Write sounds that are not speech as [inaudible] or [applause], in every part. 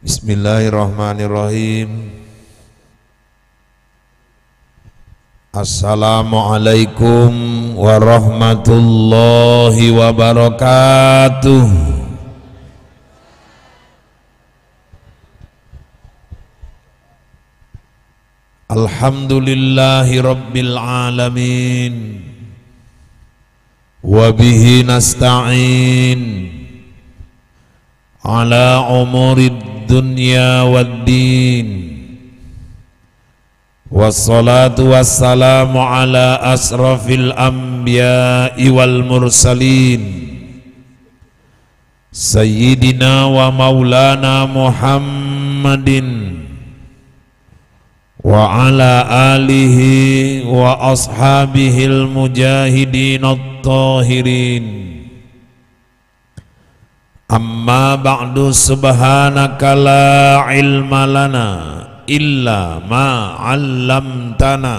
Bismillahirrahmanirrahim Assalamualaikum warahmatullahi wabarakatuh Alhamdulillahi rabbil alamin Wabihi nasta'in Ala umurid dunya wad din Wassalatu wassalamu ala asrafil anbiya wal mursalin Sayyidina wa maulana Muhammadin Wa ala alihi wa al mujahidin at-tahirin Amma ba'du subhanaka la ilma lana illa ma 'allamtana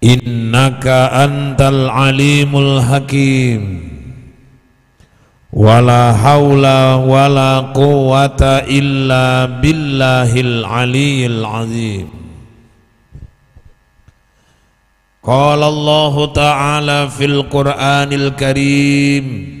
innaka antal alimul hakim wala haula wala quwata illa billahil aliyil azim Qala Allah Ta'ala fil Qur'anil Karim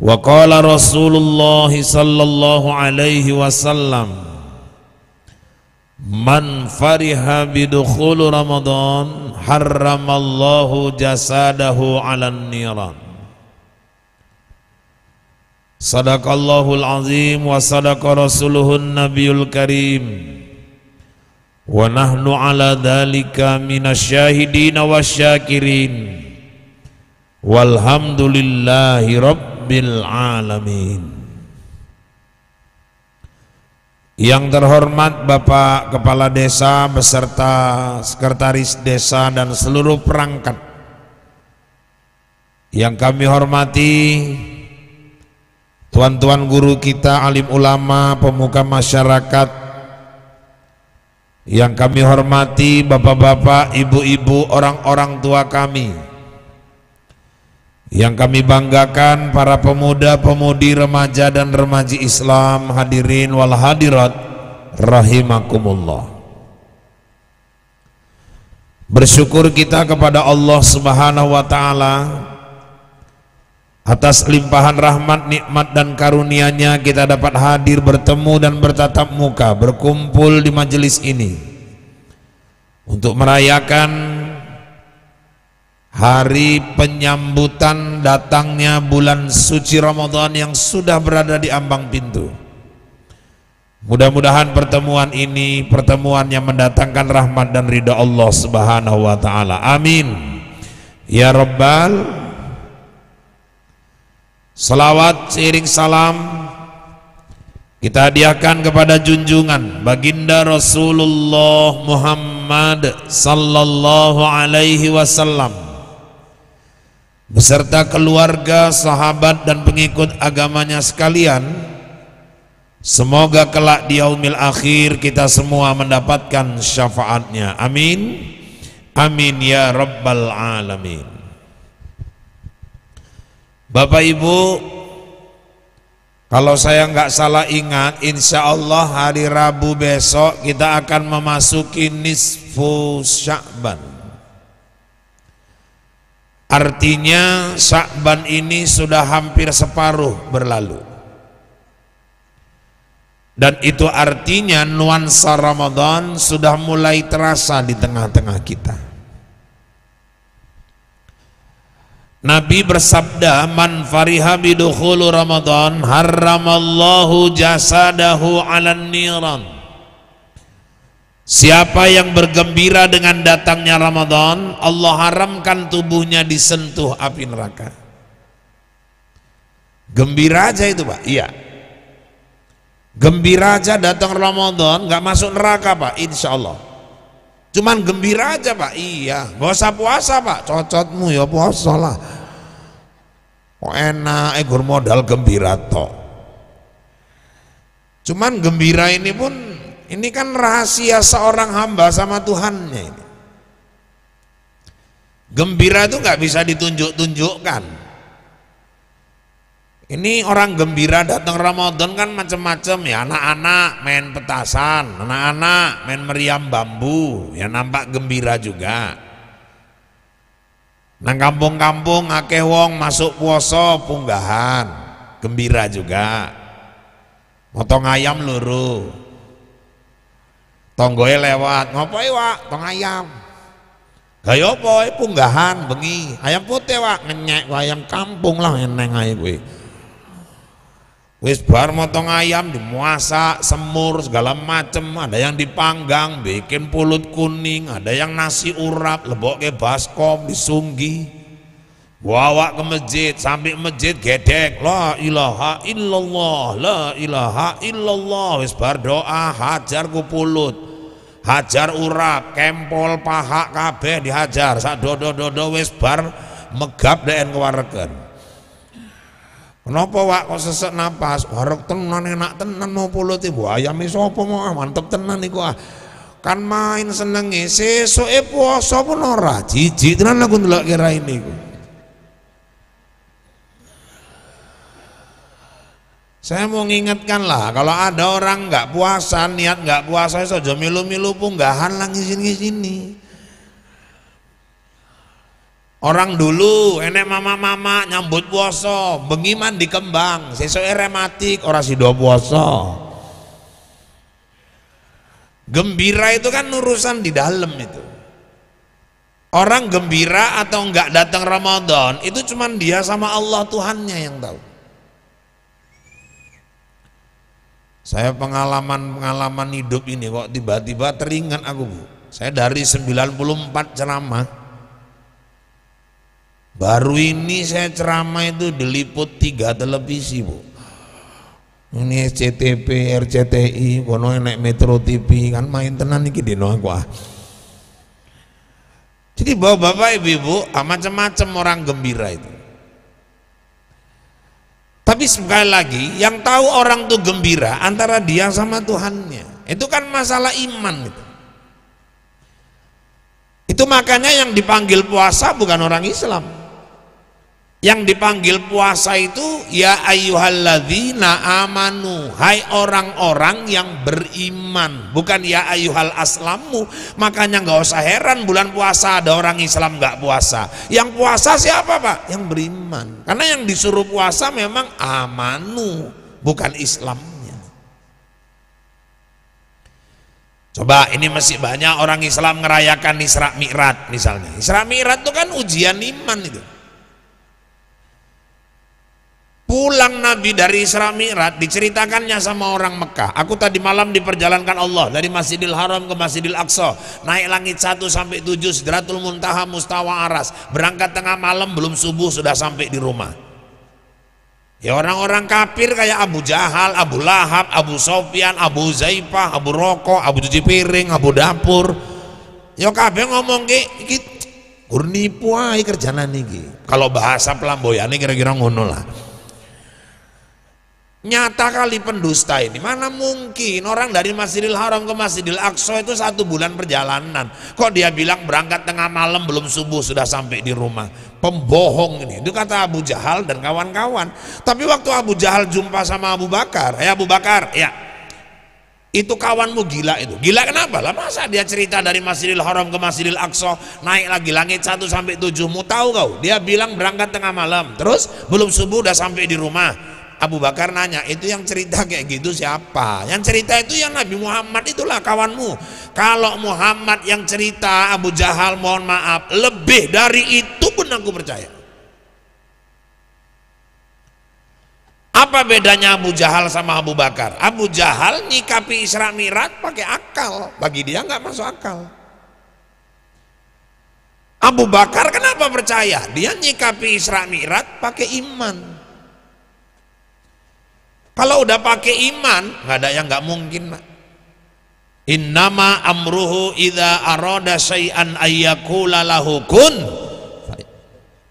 وقال رسول الله صلى الله عليه وسلم من فرح بدخول رمضان حرم الله جسده على النيران صدق الله العظيم وصدق رسوله النبي الكريم ونحن على ذلك من الشاهدين والشاكرين والحمد لله رب Rabbil Alamin yang terhormat Bapak Kepala Desa beserta Sekretaris Desa dan seluruh perangkat yang kami hormati tuan-tuan guru kita alim ulama pemuka masyarakat yang kami hormati bapak-bapak, ibu-ibu, orang-orang tua kami yang kami banggakan para pemuda-pemudi remaja dan remaji Islam hadirin wal hadirat rahimakumullah. Bersyukur kita kepada Allah Subhanahu wa taala atas limpahan rahmat, nikmat dan karunia-Nya kita dapat hadir bertemu dan bertatap muka, berkumpul di majelis ini untuk merayakan hari penyambutan datangnya bulan suci Ramadan yang sudah berada di ambang pintu. Mudah-mudahan pertemuan ini pertemuan yang mendatangkan rahmat dan ridha Allah Subhanahu wa taala. Amin. Ya Rabbal selawat seiring salam kita hadiahkan kepada junjungan baginda Rasulullah Muhammad sallallahu alaihi wasallam beserta keluarga, sahabat dan pengikut agamanya sekalian semoga kelak di yaumil akhir kita semua mendapatkan syafaatnya amin amin ya rabbal alamin Bapak Ibu kalau saya nggak salah ingat, insya Allah hari Rabu besok kita akan memasuki nisfu Sya'ban. Artinya Sa'ban ini sudah hampir separuh berlalu. Dan itu artinya nuansa Ramadan sudah mulai terasa di tengah-tengah kita. Nabi bersabda, "Man fariha bidukhulu Ramadan, haramallahu jasadahu 'alan niran." Siapa yang bergembira dengan datangnya Ramadan, Allah haramkan tubuhnya disentuh api neraka. Gembira aja itu Pak, iya. Gembira aja datang Ramadan, nggak masuk neraka Pak, insya Allah. Cuman gembira aja Pak, iya. Gak usah puasa Pak, cocotmu ya puasa lah. Oh, enak, ekor eh, modal gembira toh. Cuman gembira ini pun ini kan rahasia seorang hamba sama Tuhannya ini. Gembira itu nggak bisa ditunjuk-tunjukkan. Ini orang gembira datang Ramadan kan macam-macam ya, anak-anak main petasan, anak-anak main meriam bambu, ya nampak gembira juga. Nang kampung-kampung akeh wong masuk puasa punggahan, gembira juga. Motong ayam luruh tonggoe lewat ngopo e, wak tong ayam gaya apa e? punggahan bengi ayam putih wak ngenyek ayam kampung lah eneng ae gue. wis bar motong ayam dimuasa semur segala macem ada yang dipanggang bikin pulut kuning ada yang nasi urap lebok ke baskom disunggi bawa ke masjid sampai masjid gedek la ilaha illallah la ilaha illallah wis bar doa hajar ku pulut hajar urak, kempol paha kabeh dihajar sak dodo-dodo wis bar megap deken kewaregen kenapa wak kok sesek napas warok tenan enak tenan mau puluti bu ayam sapa mau ah, mantep tenan iku ah kan main senenge sesuke puasa pun ora jijik tenan aku ndelok kira ini ku Saya mau ngingatkan lah, kalau ada orang nggak puasa, niat nggak puasa, saja milu-milu halang di sini-sini. Orang dulu enek mama-mama nyambut puasa, bengiman dikembang. sesuai sesuk orang si sido puasa. Gembira itu kan urusan di dalam itu. Orang gembira atau enggak datang Ramadan itu cuman dia sama Allah Tuhannya yang tahu. Saya pengalaman-pengalaman hidup ini kok tiba-tiba teringat aku bu. Saya dari 94 ceramah Baru ini saya ceramah itu diliput tiga televisi bu Ini SCTV, RCTI, kono enek Metro TV kan main tenan iki dino aku ah. Jadi bapak-bapak ibu-ibu ah, macam-macam orang gembira itu tapi sekali lagi, yang tahu orang itu gembira antara dia sama Tuhannya. Itu kan masalah iman gitu. Itu makanya yang dipanggil puasa bukan orang Islam yang dipanggil puasa itu ya ayyuhalladzina amanu hai orang-orang yang beriman bukan ya ayyuhal aslamu makanya nggak usah heran bulan puasa ada orang Islam nggak puasa yang puasa siapa Pak yang beriman karena yang disuruh puasa memang amanu bukan Islamnya coba ini masih banyak orang Islam merayakan Isra Mi'raj misalnya Isra Mi'raj itu kan ujian iman itu Pulang Nabi dari Isra Mi'raj diceritakannya sama orang Mekah. Aku tadi malam diperjalankan Allah dari Masjidil Haram ke Masjidil Aqsa, naik langit satu sampai tujuh, Sidratul Muntaha Mustawa Aras. Berangkat tengah malam belum subuh sudah sampai di rumah. Ya orang-orang kafir kayak Abu Jahal, Abu Lahab, Abu Sofyan, Abu Zaifah, Abu Roko, Abu cuci piring, Abu dapur. Ya kabeh ngomong ki iki nipu ae nih niki. Kalau bahasa pelamboyane kira-kira ngono lah. Nyata kali pendusta ini. Mana mungkin orang dari Masjidil Haram ke Masjidil Aqsa itu satu bulan perjalanan. Kok dia bilang berangkat tengah malam belum subuh sudah sampai di rumah. Pembohong ini. Itu kata Abu Jahal dan kawan-kawan. Tapi waktu Abu Jahal jumpa sama Abu Bakar. Ya Abu Bakar, ya. Itu kawanmu gila itu. Gila kenapa? Lah masa dia cerita dari Masjidil Haram ke Masjidil Aqsa naik lagi langit satu sampai tujuh Mu tahu kau, dia bilang berangkat tengah malam. Terus belum subuh udah sampai di rumah Abu Bakar nanya, itu yang cerita kayak gitu siapa? Yang cerita itu yang Nabi Muhammad itulah kawanmu. Kalau Muhammad yang cerita Abu Jahal mohon maaf, lebih dari itu pun aku percaya. Apa bedanya Abu Jahal sama Abu Bakar? Abu Jahal nyikapi Isra Mirat pakai akal, bagi dia nggak masuk akal. Abu Bakar kenapa percaya? Dia nyikapi Isra Mirat pakai iman. Kalau udah pakai iman, nggak ada yang nggak mungkin, Pak. Innama amruhu idza arada syai'an ayyakula lahu kun.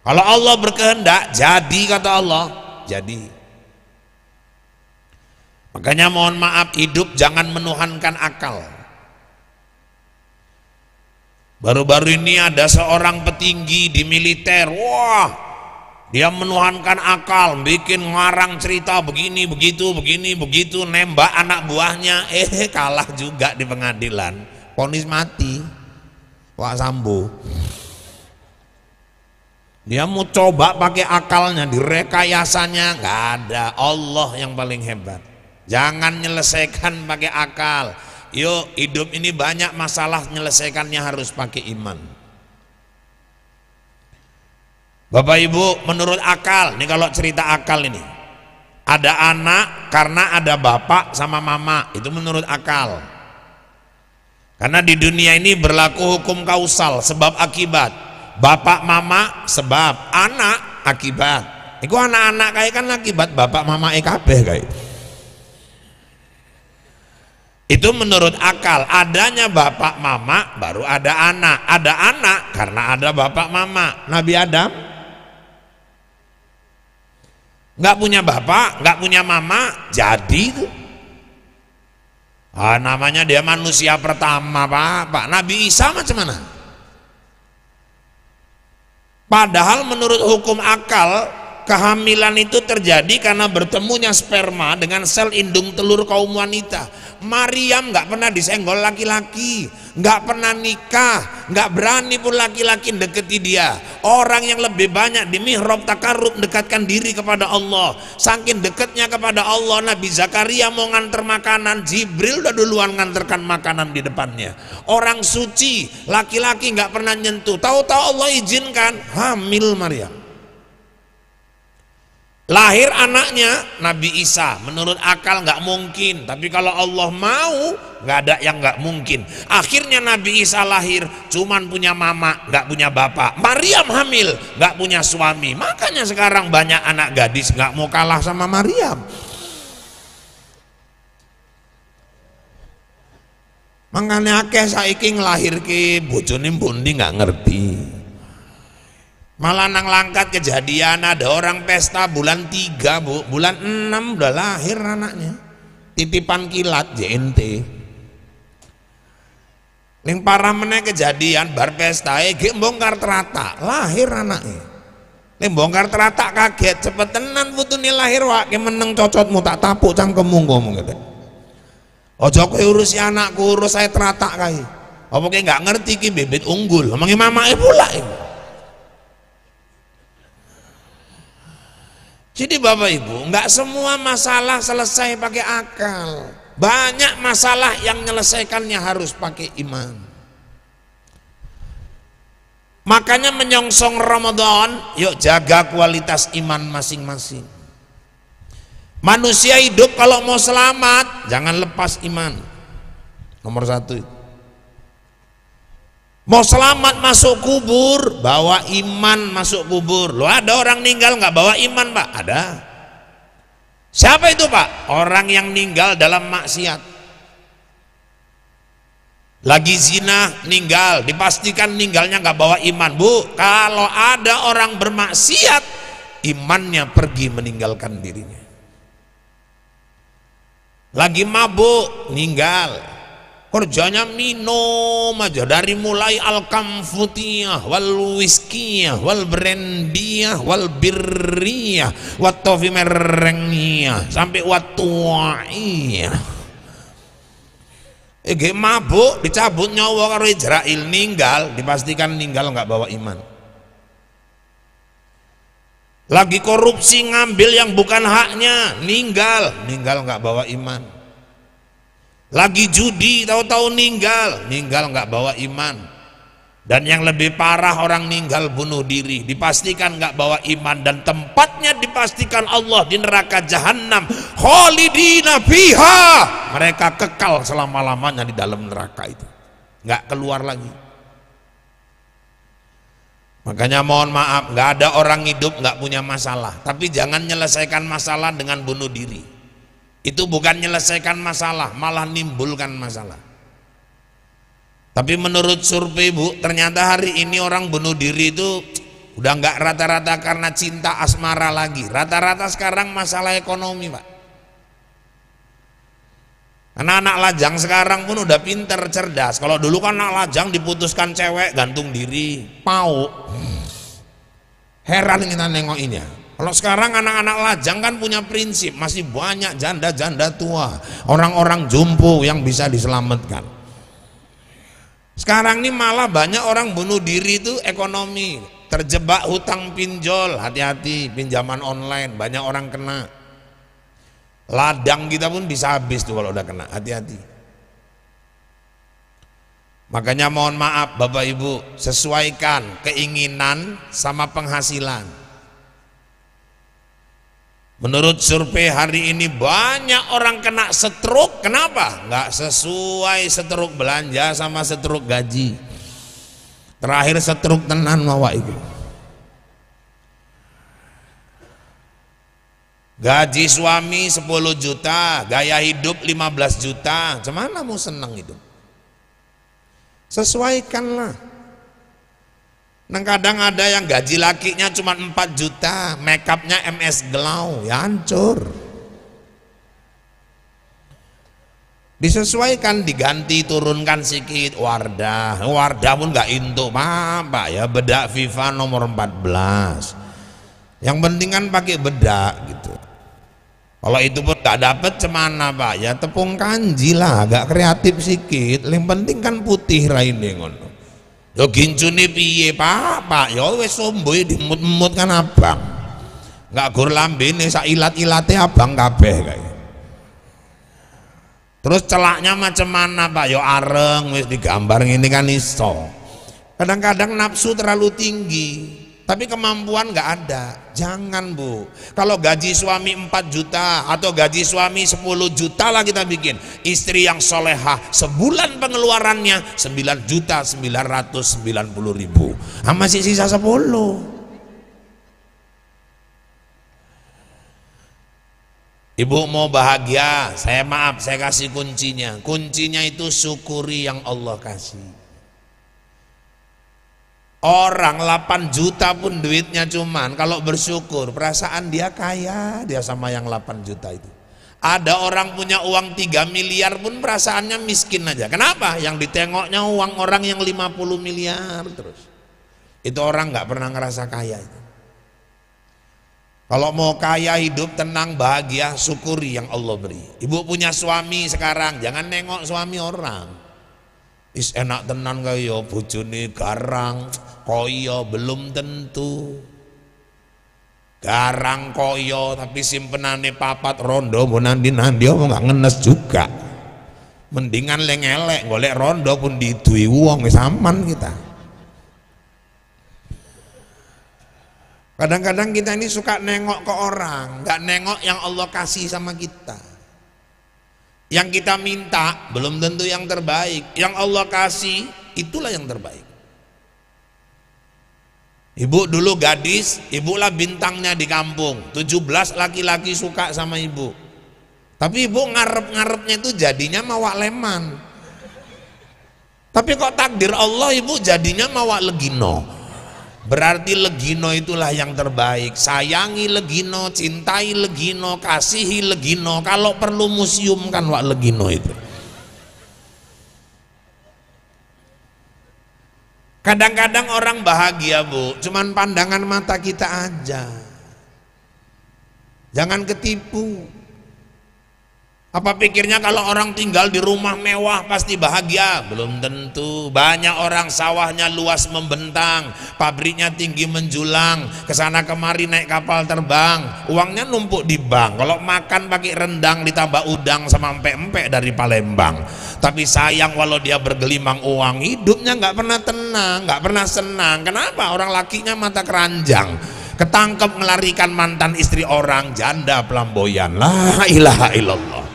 Kalau Allah berkehendak, jadi kata Allah, jadi. Makanya mohon maaf hidup jangan menuhankan akal. Baru-baru ini ada seorang petinggi di militer, wah dia menuhankan akal bikin ngarang cerita begini begitu begini begitu nembak anak buahnya eh kalah juga di pengadilan ponis mati Pak Sambo dia mau coba pakai akalnya direkayasanya nggak ada Allah yang paling hebat jangan menyelesaikan pakai akal yuk hidup ini banyak masalah menyelesaikannya harus pakai iman Bapak Ibu menurut akal nih kalau cerita akal ini ada anak karena ada bapak sama mama itu menurut akal karena di dunia ini berlaku hukum kausal sebab akibat bapak mama sebab anak akibat itu anak-anak kayak kan akibat bapak mama EKB kayak itu menurut akal adanya bapak mama baru ada anak ada anak karena ada bapak mama Nabi Adam nggak punya bapak nggak punya mama jadi itu ah, namanya dia manusia pertama pak pak Nabi Isa macam mana padahal menurut hukum akal kehamilan itu terjadi karena bertemunya sperma dengan sel indung telur kaum wanita. Maryam nggak pernah disenggol laki-laki, nggak -laki, pernah nikah, nggak berani pun laki-laki deketi dia. Orang yang lebih banyak di mihrab takarub dekatkan diri kepada Allah. Saking dekatnya kepada Allah, Nabi Zakaria mau nganter makanan, Jibril udah duluan nganterkan makanan di depannya. Orang suci, laki-laki nggak -laki pernah nyentuh. Tahu-tahu Allah izinkan hamil Maryam lahir anaknya Nabi Isa menurut akal nggak mungkin tapi kalau Allah mau nggak ada yang nggak mungkin akhirnya Nabi Isa lahir cuman punya mama nggak punya bapak Maryam hamil nggak punya suami makanya sekarang banyak anak gadis nggak mau kalah sama Maryam makanya akeh saiki lahir ke bojone bundi nggak ngerti malah nang langkat kejadian ada orang pesta bulan tiga bu, bulan enam udah lahir anaknya titipan kilat JNT yang para meneh kejadian bar pesta ege bongkar terata lahir anaknya ini bongkar terata kaget cepet tenan putune lahir yang meneng cocotmu tak tapuk cang ngomong gitu ojo urus urusi anakku urus saya terata kaya apa kaya nggak ngerti ki bibit unggul mama ibu lah ini. Ya. Jadi Bapak Ibu, nggak semua masalah selesai pakai akal. Banyak masalah yang menyelesaikannya harus pakai iman. Makanya menyongsong Ramadan, yuk jaga kualitas iman masing-masing. Manusia hidup kalau mau selamat, jangan lepas iman. Nomor satu itu mau selamat masuk kubur bawa iman masuk kubur lo ada orang meninggal nggak bawa iman pak ada siapa itu pak orang yang meninggal dalam maksiat lagi zina meninggal dipastikan meninggalnya nggak bawa iman bu kalau ada orang bermaksiat imannya pergi meninggalkan dirinya lagi mabuk meninggal kerjanya minum aja dari mulai al wal whiskiyah wal brandiyah wal birriyah wat merengiyah sampai wat Ege mabuk dicabut nyawa karo Israel ninggal dipastikan ninggal nggak bawa iman lagi korupsi ngambil yang bukan haknya ninggal ninggal nggak bawa iman lagi judi tahu-tahu ninggal ninggal nggak bawa iman dan yang lebih parah orang ninggal bunuh diri dipastikan nggak bawa iman dan tempatnya dipastikan Allah di neraka jahanam holidina fiha mereka kekal selama-lamanya di dalam neraka itu nggak keluar lagi Makanya mohon maaf, nggak ada orang hidup nggak punya masalah. Tapi jangan menyelesaikan masalah dengan bunuh diri itu bukan menyelesaikan masalah malah nimbulkan masalah tapi menurut survei bu ternyata hari ini orang bunuh diri itu udah nggak rata-rata karena cinta asmara lagi rata-rata sekarang masalah ekonomi pak anak-anak lajang sekarang pun udah pinter cerdas kalau dulu kan anak lajang diputuskan cewek gantung diri pau heran kita ya. Kalau sekarang anak-anak lajang kan punya prinsip, masih banyak janda-janda tua, orang-orang jumbo yang bisa diselamatkan. Sekarang ini malah banyak orang bunuh diri itu ekonomi, terjebak hutang pinjol, hati-hati pinjaman online, banyak orang kena. Ladang kita pun bisa habis tuh kalau udah kena, hati-hati. Makanya mohon maaf Bapak Ibu, sesuaikan keinginan sama penghasilan Menurut survei hari ini banyak orang kena setruk. Kenapa? Enggak sesuai setruk belanja sama setruk gaji. Terakhir setruk tenan mawa itu. Gaji suami 10 juta, gaya hidup 15 juta. Cuman mau senang itu? Sesuaikanlah. Neng kadang ada yang gaji lakinya cuma 4 juta, makeupnya MS Glow, ya hancur. Disesuaikan, diganti, turunkan sedikit Wardah, Wardah pun gak intu apa ya bedak FIFA nomor 14 yang penting kan pakai bedak gitu kalau itu pun gak dapet cemana pak ya tepung kanji lah gak kreatif sedikit yang penting kan putih raine ngono Lho gincune piye, Pak? Pak, ya wis somboe ya dimut-mut kan abang. Enggak gur lambene sak ilat-ilate abang kabeh kae. Terus celaknya macam mana, Pak? Yo ya areng wis digambar ngene kan iso. Kadang-kadang nafsu terlalu tinggi tapi kemampuan nggak ada jangan bu kalau gaji suami 4 juta atau gaji suami 10 juta lah kita bikin istri yang soleha sebulan pengeluarannya 9 juta 990 ribu nah, masih sisa 10 Ibu mau bahagia, saya maaf, saya kasih kuncinya. Kuncinya itu syukuri yang Allah kasih. Orang 8 juta pun duitnya cuman kalau bersyukur perasaan dia kaya dia sama yang 8 juta itu. Ada orang punya uang 3 miliar pun perasaannya miskin aja. Kenapa? Yang ditengoknya uang orang yang 50 miliar terus. Itu orang nggak pernah ngerasa kaya itu. Kalau mau kaya hidup tenang bahagia syukuri yang Allah beri. Ibu punya suami sekarang jangan nengok suami orang is enak tenan kaya bojone garang kaya belum tentu garang kaya tapi simpenane papat rondo mau nandi nandi mau nggak ngenes juga mendingan leng elek golek rondo pun ditui uang saman kita kadang-kadang kita ini suka nengok ke orang nggak nengok yang Allah kasih sama kita yang kita minta belum tentu yang terbaik yang Allah kasih itulah yang terbaik ibu dulu gadis ibulah bintangnya di kampung 17 laki-laki suka sama ibu tapi ibu ngarep-ngarepnya itu jadinya mawak leman tapi kok takdir Allah ibu jadinya mawak legino Berarti Legino itulah yang terbaik. Sayangi Legino, cintai Legino, kasihi Legino. Kalau perlu museumkan wak Legino itu. Kadang-kadang orang bahagia bu, cuman pandangan mata kita aja. Jangan ketipu apa pikirnya kalau orang tinggal di rumah mewah pasti bahagia? Belum tentu. Banyak orang sawahnya luas membentang, pabriknya tinggi menjulang, kesana kemari naik kapal terbang, uangnya numpuk di bank. Kalau makan pakai rendang ditambah udang sama empek-empek dari Palembang. Tapi sayang walau dia bergelimang uang, hidupnya nggak pernah tenang, nggak pernah senang. Kenapa? Orang lakinya mata keranjang ketangkep melarikan mantan istri orang janda pelamboyan la ilaha illallah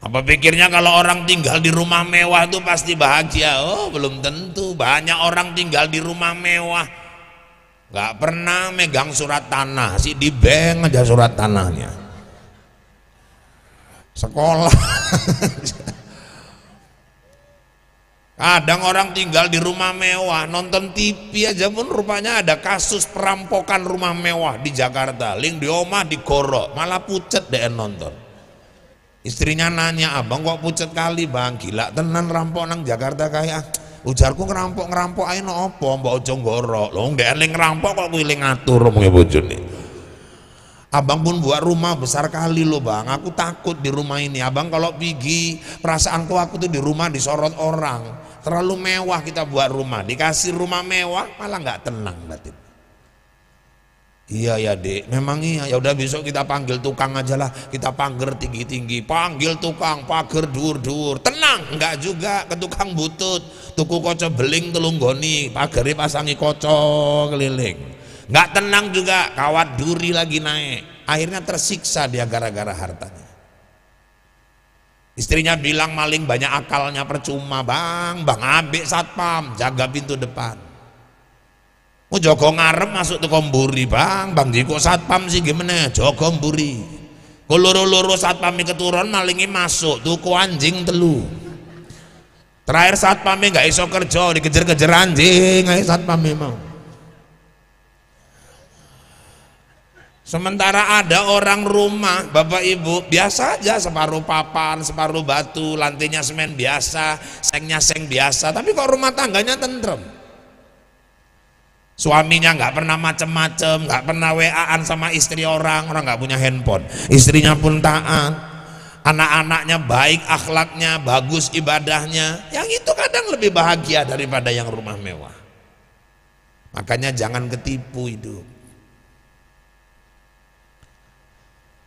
apa pikirnya kalau orang tinggal di rumah mewah itu pasti bahagia oh belum tentu banyak orang tinggal di rumah mewah Gak pernah megang surat tanah sih di bank aja surat tanahnya sekolah [laughs] kadang orang tinggal di rumah mewah nonton TV aja pun rupanya ada kasus perampokan rumah mewah di Jakarta link di omah digorok malah pucet deh nonton Istrinya nanya, abang kok pucat kali bang, gila tenan rampok nang Jakarta kaya. Ah. Ujarku ngerampok ngerampok ayo no apa mbak ojo ngorok. Lo nggak eling ngerampok kok gue eling ngatur bojo e bojone. Abang pun buat rumah besar kali lo bang, aku takut di rumah ini. Abang kalau pergi, perasaanku aku tuh di rumah disorot orang. Terlalu mewah kita buat rumah, dikasih rumah mewah malah nggak tenang batin. Iya ya dek, memang iya. Ya udah besok kita panggil tukang aja lah. Kita panggil tinggi-tinggi, panggil tukang, pager dur-dur. Tenang, enggak juga ke tukang butut. Tuku koco beling telunggoni, pageri pasangi koco keliling. Enggak tenang juga, kawat duri lagi naik. Akhirnya tersiksa dia gara-gara hartanya. Istrinya bilang maling banyak akalnya percuma, bang, bang abek satpam, jaga pintu depan Kok joko ngarep masuk teko komburi Bang. Bang di kok satpam sih gimana? joko mburi. Kok loro-loro satpam keturun malingi masuk tuku anjing telu. Terakhir satpamnya nggak iso kerja, dikejar-kejar anjing, ae satpamnya mau. Sementara ada orang rumah, Bapak Ibu, biasa aja separuh papan, separuh batu, lantainya semen biasa, sengnya seng biasa, tapi kok rumah tangganya tentrem suaminya nggak pernah macem-macem nggak pernah waan sama istri orang orang nggak punya handphone istrinya pun taat anak-anaknya baik akhlaknya bagus ibadahnya yang itu kadang lebih bahagia daripada yang rumah mewah makanya jangan ketipu hidup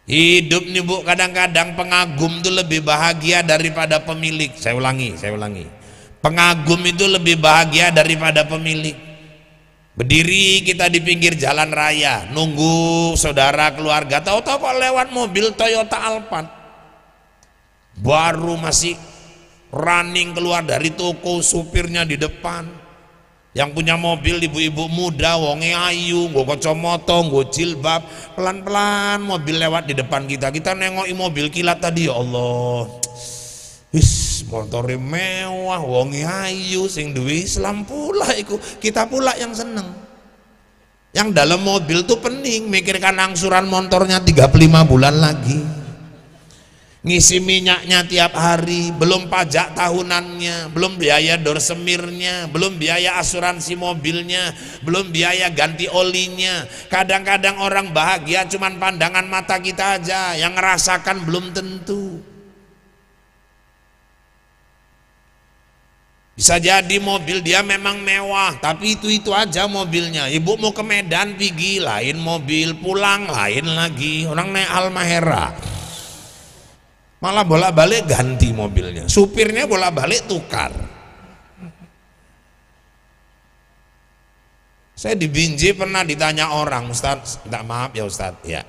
Hidup nih bu, kadang-kadang pengagum itu lebih bahagia daripada pemilik. Saya ulangi, saya ulangi. Pengagum itu lebih bahagia daripada pemilik. Berdiri kita di pinggir jalan raya, nunggu saudara keluarga, tahu-tahu kok lewat mobil Toyota Alphard. Baru masih running keluar dari toko, supirnya di depan. Yang punya mobil ibu-ibu muda, wonge ayu, gue kocomoto, gue jilbab, pelan-pelan mobil lewat di depan kita. Kita nengok mobil kilat tadi ya Allah. Is motor mewah, wongi ayu, sing duwe Islam pula iku. Kita pula yang seneng. Yang dalam mobil tuh pening mikirkan angsuran motornya tiga puluh lima bulan lagi. Ngisi minyaknya tiap hari, belum pajak tahunannya, belum biaya dorsemirnya, belum biaya asuransi mobilnya, belum biaya ganti olinya. Kadang-kadang orang bahagia cuman pandangan mata kita aja, yang ngerasakan belum tentu Bisa jadi mobil dia memang mewah, tapi itu-itu aja mobilnya. Ibu mau ke Medan pergi, lain mobil, pulang lain lagi. Orang naik Almahera. Malah bolak-balik ganti mobilnya. Supirnya bolak-balik tukar. Saya di Binji pernah ditanya orang, Ustaz, minta maaf ya Ustaz, ya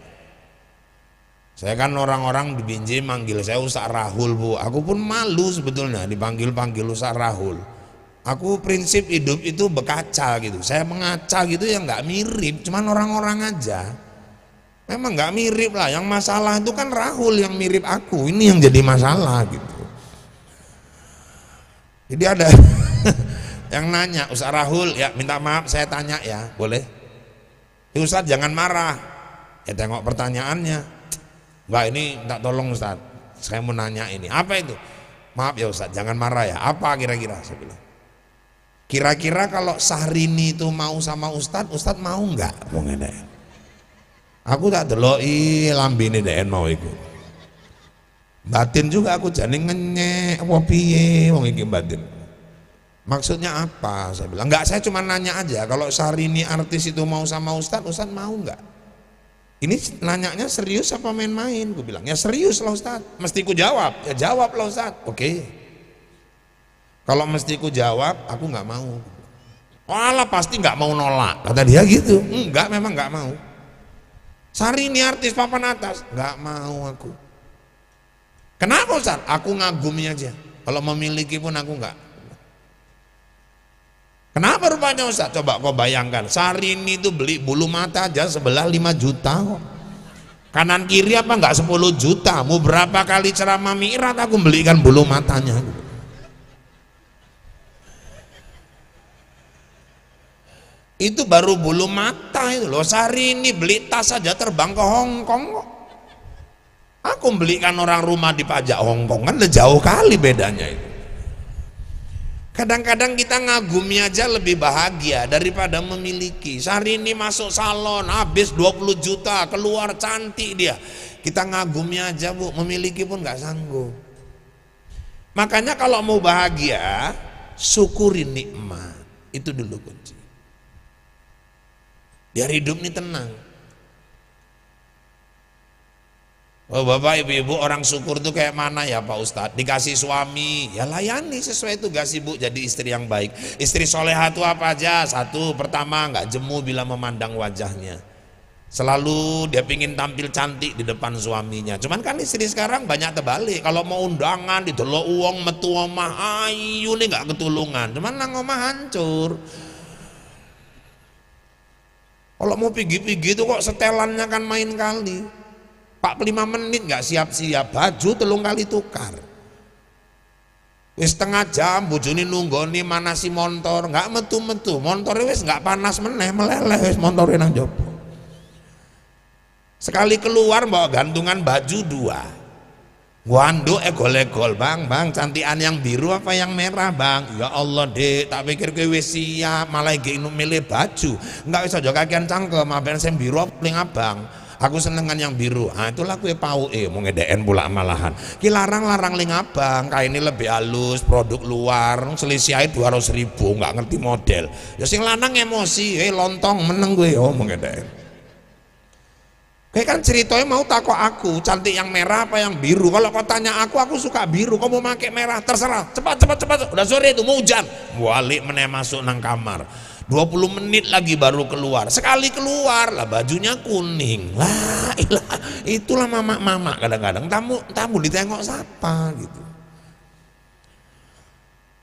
saya kan orang-orang di Binjai manggil saya Ustaz Rahul bu. Aku pun malu sebetulnya dipanggil-panggil Ustaz Rahul. Aku prinsip hidup itu berkaca gitu. Saya mengaca gitu ya nggak mirip, cuman orang-orang aja. Memang nggak mirip lah. Yang masalah itu kan Rahul yang mirip aku. Ini yang jadi masalah gitu. Jadi ada [laughs] yang nanya Ustaz Rahul ya minta maaf saya tanya ya boleh. Ya Ustaz jangan marah. Ya tengok pertanyaannya Enggak ini tak tolong Ustaz. Saya mau nanya ini. Apa itu? Maaf ya Ustaz, jangan marah ya. Apa kira-kira? Saya bilang. Kira-kira kalau Sahrini itu mau sama Ustaz, Ustaz mau enggak? Wong Aku tak lambi ini DN mau itu. Batin juga aku jadi ngenyek wapie, wong iki batin. Maksudnya apa? Saya bilang, enggak saya cuma nanya aja kalau Sahrini artis itu mau sama Ustaz, Ustaz mau enggak? ini nanyanya serius apa main-main gue bilang ya serius lah Ustaz mesti ku jawab ya jawab lah Ustaz oke kalau mesti ku jawab aku nggak mau Walah pasti nggak mau nolak kata dia gitu enggak memang nggak mau Sari ini artis papan atas nggak mau aku kenapa ustadz? aku ngagumi aja kalau memiliki pun aku nggak Kenapa rupanya Ustaz? Coba kau bayangkan, Sarini itu beli bulu mata aja sebelah 5 juta kok. Kanan kiri apa enggak 10 juta? Mau berapa kali ceramah mirat aku belikan bulu matanya. Itu baru bulu mata itu loh. Sarini beli tas aja terbang ke Hong Kong kok. Aku belikan orang rumah di pajak Hong Kong kan jauh kali bedanya itu. Kadang-kadang kita ngagumi aja lebih bahagia daripada memiliki. Sehari ini masuk salon habis 20 juta, keluar cantik dia. Kita ngagumi aja bu, memiliki pun gak sanggup. Makanya kalau mau bahagia, syukuri nikmat. Itu dulu kunci. Biar hidup ini tenang. Oh, Bapak Ibu-ibu orang syukur tuh kayak mana ya Pak Ustadz? Dikasih suami, ya layani sesuai tugas Ibu jadi istri yang baik. Istri soleha itu apa aja? Satu, pertama nggak jemu bila memandang wajahnya. Selalu dia pingin tampil cantik di depan suaminya. Cuman kan istri sekarang banyak terbalik. Kalau mau undangan didelok uang metu omah ayu nih nggak ketulungan. Cuman nang omah hancur. Kalau mau pigi-pigi itu kok setelannya kan main kali. 45 menit nggak siap-siap baju telung kali tukar wis setengah jam bujuni nunggu nih mana si motor nggak metu-metu motor wis nggak panas meneh meleleh wis motor nang jopo sekali keluar bawa gantungan baju dua Wando egol-egol bang bang cantian yang biru apa yang merah bang ya Allah dek tak pikir kowe wis siap malah gak milih baju nggak bisa jaga kian cangkem mah yang biru apa abang aku senengan yang biru ah itulah kue ya pau eh mau ngedeen pula malahan ki larang larang ling abang kayak ini lebih halus produk luar selisih air dua ratus ribu nggak ngerti model ya sing lanang emosi eh lontong meneng gue oh mau ngedeen kayak kan ceritanya mau takut aku cantik yang merah apa yang biru kalau kau tanya aku aku suka biru kau mau pakai merah terserah cepat cepat cepat udah sore itu mau hujan balik meneh nang kamar 20 menit lagi baru keluar. Sekali keluar lah bajunya kuning. Lah ilah, itulah mama-mama kadang-kadang tamu tamu ditengok siapa gitu.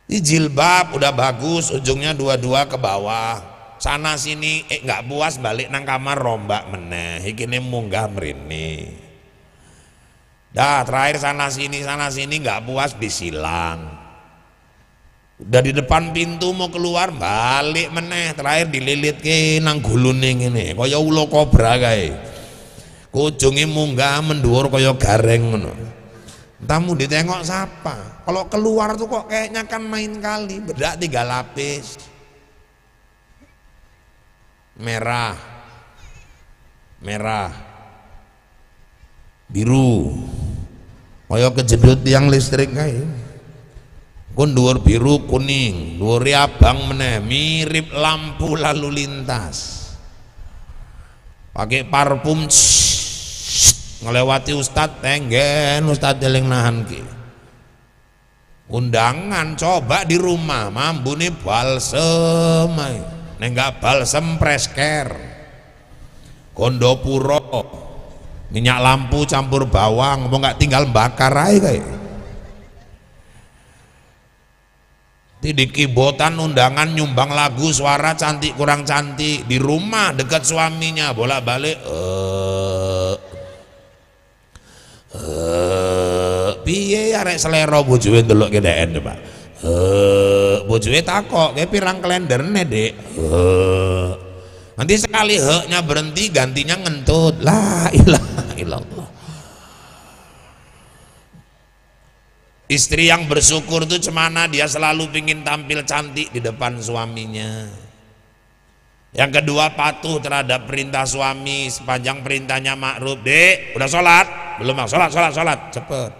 Di jilbab udah bagus ujungnya dua-dua ke bawah. Sana sini eh nggak puas balik nang kamar rombak meneh. Ini munggah merini. Dah terakhir sana sini sana sini nggak puas disilang dari depan pintu mau keluar balik meneh terakhir dililit ke nang guluning ini. kaya ulo kobra gay, kujunge munggah mendur kaya gareng no. tamu ditengok siapa kalau keluar tuh kok kayaknya kan main kali bedak tiga lapis merah merah biru kaya kejedut yang listrik gay kun biru kuning dhuwur abang meneh mirip lampu lalu lintas pakai parfum ngelewati ustad tenggen ustad jeling nahan ki undangan coba di rumah nih balsem nek gak balsem presker kondopuro minyak lampu campur bawang mau nggak tinggal bakar aja kayak Tidak kibotan undangan nyumbang lagu suara cantik kurang cantik di rumah dekat suaminya bolak-balik eh eh piye ya, arek selera dulu ke gedeken Pak. Eh bojoe takok kayak pirang kalender Dek. Eh Nanti sekali heknya berhenti gantinya ngentut. lah ila Istri yang bersyukur itu cemana dia selalu ingin tampil cantik di depan suaminya. Yang kedua patuh terhadap perintah suami sepanjang perintahnya makruf. Dek, udah sholat? Belum bang, sholat, sholat, sholat, cepet.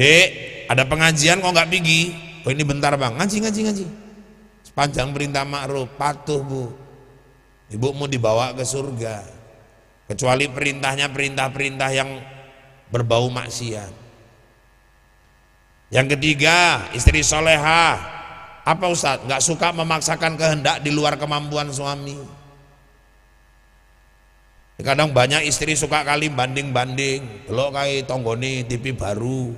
Dek, ada pengajian kok nggak pergi? Oh ini bentar bang, ngaji, ngaji, ngaji. Sepanjang perintah makruf, patuh bu. Ibumu dibawa ke surga. Kecuali perintahnya perintah-perintah yang berbau maksiat yang ketiga istri soleha apa Ustadz nggak suka memaksakan kehendak di luar kemampuan suami kadang banyak istri suka kali banding-banding lo kayak tonggoni TV baru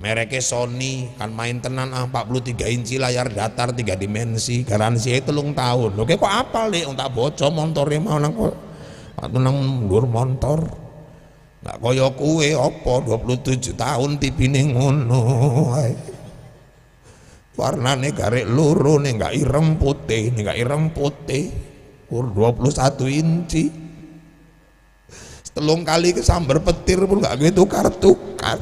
mereknya Sony kan main tenan ah 43 inci layar datar 3 dimensi garansi itu telung tahun oke kok apa nih? tak bocor motornya mau nang kok nang dur motor Nggak kaya kue apa 27 tahun tipine ngono ae. Warnane garek loro ning gak ireng putih, ning gak ireng putih. puluh 21 inci. Setelung kali kesambar petir pun gak gue tukar-tukar.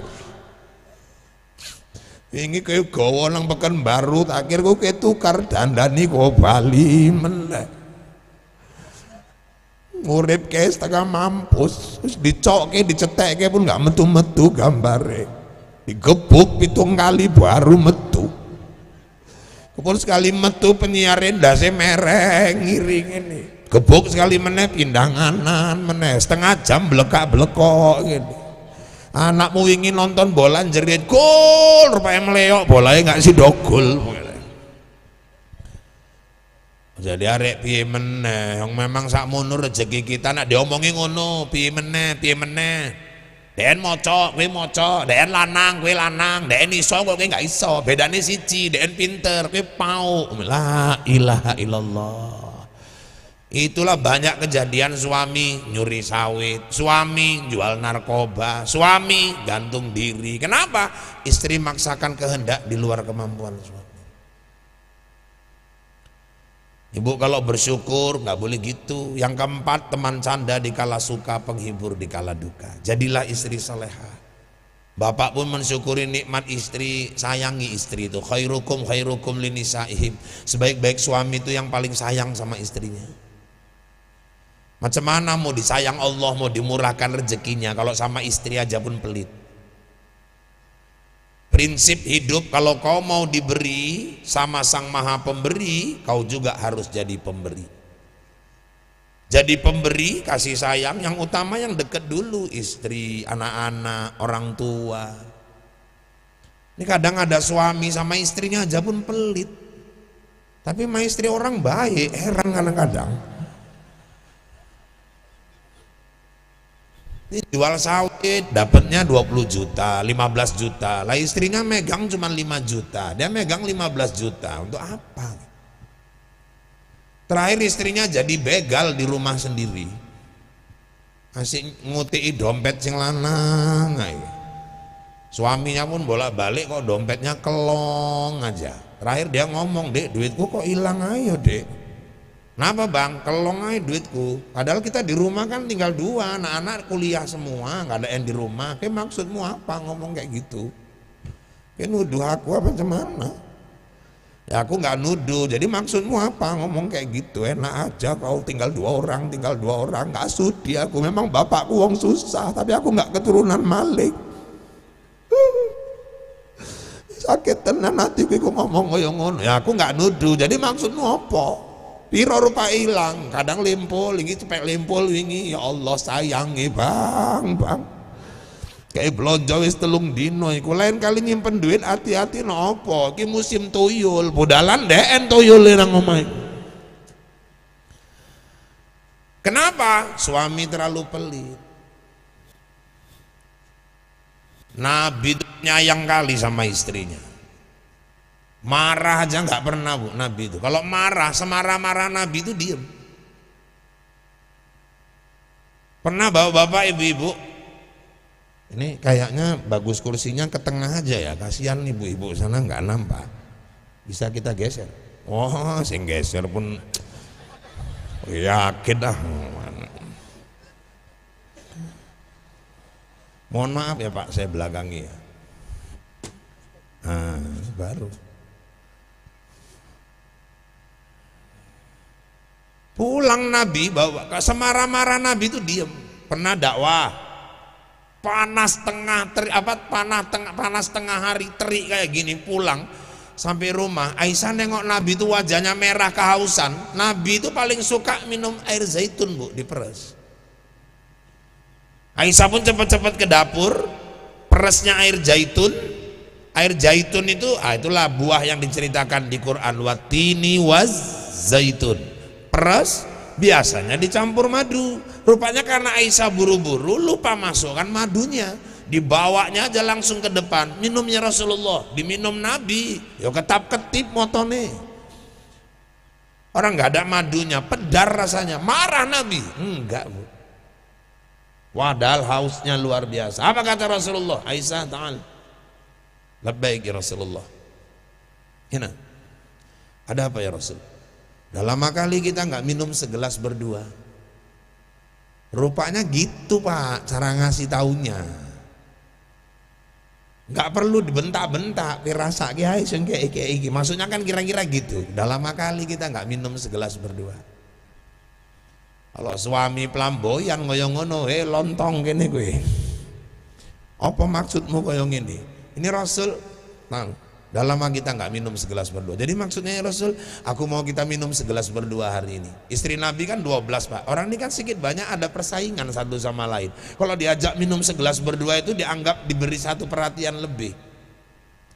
Wingi kowe gawa nang Pekanbaru, akhir ke tukar dandani kowe bali meneh ngurip ke setengah mampus terus dicok ke dicetek ke pun gak metu-metu gambare digebuk pitung kali baru metu kepun sekali metu penyiarin dasi mereng ngiring ini gebuk sekali meneh pindanganan meneh setengah jam belekak belekok gini anakmu ingin nonton bola jerit gol rupanya meleok bolanya gak sih dogol jadi arek piye meneh, yang memang sakmono rezeki kita nak diomongi ngono, piye meneh, piye meneh. den moco kowe moco den lanang, kowe lanang, den iso, kowe gak iso. Bedane siji, den pinter, kowe pau. La ilaha illallah. Itulah banyak kejadian suami nyuri sawit, suami jual narkoba, suami gantung diri. Kenapa? Istri maksakan kehendak di luar kemampuan suami. Ibu kalau bersyukur nggak boleh gitu. Yang keempat teman canda di kala suka, penghibur di kala duka. Jadilah istri saleha. Bapak pun mensyukuri nikmat istri, sayangi istri itu. Khairukum khairukum linisaihim. Sebaik-baik suami itu yang paling sayang sama istrinya. Macam mana mau disayang Allah, mau dimurahkan rezekinya kalau sama istri aja pun pelit. Prinsip hidup kalau kau mau diberi sama Sang Maha Pemberi, kau juga harus jadi pemberi. Jadi pemberi kasih sayang yang utama yang deket dulu istri, anak-anak, orang tua. Ini kadang ada suami sama istrinya aja pun pelit. Tapi sama orang baik, heran kadang-kadang. Ini jual sawit, dapatnya 20 juta, 15 juta. Lah istrinya megang cuma 5 juta, dia megang 15 juta. Untuk apa? Terakhir istrinya jadi begal di rumah sendiri. Masih ngutii dompet sing lanang Suaminya pun bolak-balik kok dompetnya kelong aja. Terakhir dia ngomong, "Dek, duitku kok hilang ayo, Dek." Kenapa bang? Kelong aja duitku. Padahal kita di rumah kan tinggal dua, anak-anak kuliah semua, nggak ada yang di rumah. Kayak maksudmu apa ngomong kayak gitu? Kayak nuduh aku apa gimana? Ya aku nggak nuduh. Jadi maksudmu apa ngomong kayak gitu? Enak aja kau tinggal dua orang, tinggal dua orang. Nggak sudi aku. Memang bapakku wong susah, tapi aku nggak keturunan Malik. [laughs] Sakit tenan hatiku ngomong ngoyong ngono. Ya aku nggak nuduh. Jadi maksudmu apa? Piro rupa hilang, kadang limpul, ini cepet limpul ini Ya Allah sayangi bang, bang. Kayak belanja wis telung dino iku lain kali nyimpen duit hati-hati nopo. Ki musim tuyul, budalan deen tuyul e nang omah Kenapa? Suami terlalu pelit. Nabi nyayang kali sama istrinya. Marah aja nggak pernah bu Nabi itu. Kalau marah, semarah-marah Nabi itu diem. Pernah bapak-bapak, ibu-ibu, ini kayaknya bagus kursinya ke tengah aja ya. Kasihan ibu-ibu sana nggak nampak. Bisa kita geser. Oh, sing geser pun yakin dah. Mohon maaf ya Pak, saya belakangi ya. Nah, baru. pulang Nabi bawa ke semara marah Nabi itu diam pernah dakwah panas tengah teri, apa panas tengah panas tengah hari teri kayak gini pulang sampai rumah Aisyah nengok Nabi itu wajahnya merah kehausan Nabi itu paling suka minum air zaitun bu di peres Aisyah pun cepat-cepat ke dapur peresnya air zaitun air zaitun itu ah itulah buah yang diceritakan di Quran watini waz zaitun peres biasanya dicampur madu rupanya karena Aisyah buru-buru lupa masukkan madunya dibawanya aja langsung ke depan minumnya Rasulullah diminum Nabi yo ya ketap ketip motone orang nggak ada madunya pedar rasanya marah Nabi enggak bu wadal hausnya luar biasa apa kata Rasulullah Aisyah ta'al baik ya Rasulullah Kena. ada apa ya Rasul Udah lama kali kita nggak minum segelas berdua. Rupanya gitu pak cara ngasih taunya. Nggak perlu dibentak-bentak, dirasa kiai sengke iki Maksudnya kan kira-kira gitu. Udah lama kali kita nggak minum segelas berdua. Kalau suami pelamboyan ngoyo ngono, eh lontong gini gue. Apa maksudmu koyo ini? Ini Rasul, nang dalam lama kita nggak minum segelas berdua. Jadi maksudnya ya Rasul, aku mau kita minum segelas berdua hari ini. Istri Nabi kan 12 pak. Orang ini kan sedikit banyak ada persaingan satu sama lain. Kalau diajak minum segelas berdua itu dianggap diberi satu perhatian lebih.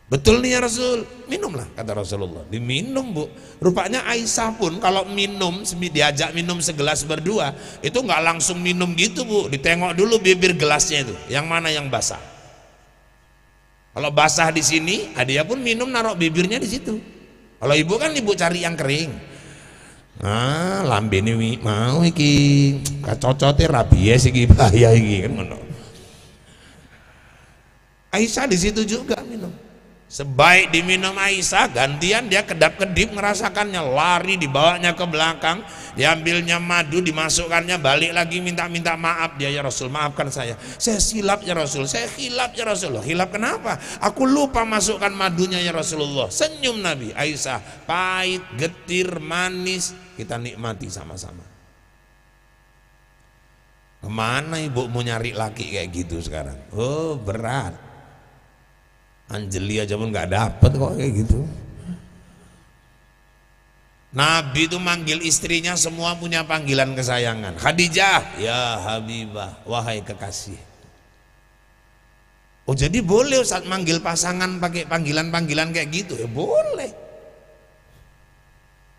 Betul nih ya Rasul, minumlah kata Rasulullah. Diminum bu. Rupanya Aisyah pun kalau minum, diajak minum segelas berdua, itu enggak langsung minum gitu bu. Ditengok dulu bibir gelasnya itu, yang mana yang basah. Kalau basah di sini, dia pun minum naruh bibirnya di situ. Kalau ibu kan ibu cari yang kering. Ah, ini mau iki kacocote rabies ya segi bahaya iki kan ngono. Aisyah di situ juga minum. Sebaik diminum Aisyah, gantian dia kedap-kedip merasakannya lari dibawanya ke belakang, diambilnya madu, dimasukkannya balik lagi minta-minta maaf dia ya Rasul, maafkan saya. Saya silap ya Rasul, saya hilap ya Rasul. Hilap kenapa? Aku lupa masukkan madunya ya Rasulullah. Senyum Nabi Aisyah, pahit, getir, manis, kita nikmati sama-sama. Kemana ibu mau nyari laki kayak gitu sekarang? Oh berat Anjeli aja pun nggak dapet kok kayak gitu Nabi itu manggil istrinya semua punya panggilan kesayangan Khadijah ya Habibah wahai kekasih Oh jadi boleh saat manggil pasangan pakai panggilan-panggilan kayak gitu ya boleh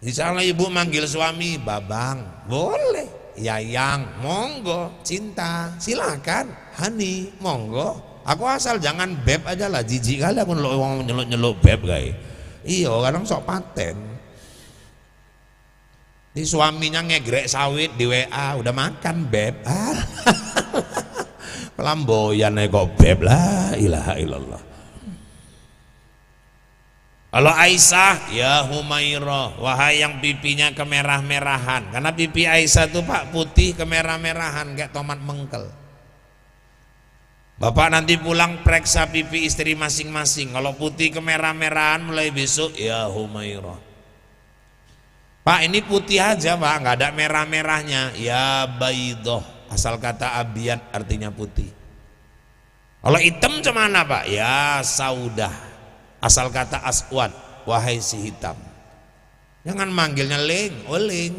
Misalnya ibu manggil suami babang boleh Yayang monggo cinta silakan Hani monggo aku asal jangan beb aja lah jijik kali aku nyeluk nyeluk nyeluk beb guys iya kadang sok paten Di suaminya ngegrek sawit di WA udah makan beb ah. [laughs] pelamboyan kok beb lah ilaha illallah kalau Aisyah, ya Humairah, wahai yang pipinya kemerah-merahan. Karena pipi Aisyah tuh Pak putih kemerah-merahan, kayak tomat mengkel. Bapak nanti pulang periksa pipi istri masing-masing. Kalau putih kemerah-merahan mulai besok ya Humaira. Pak ini putih aja pak, nggak ada merah-merahnya. Ya Baidoh, asal kata Abian artinya putih. Kalau hitam cuman pak? Ya saudah, asal kata aswad, wahai si hitam. Jangan manggilnya ling, oling. Oh, ling,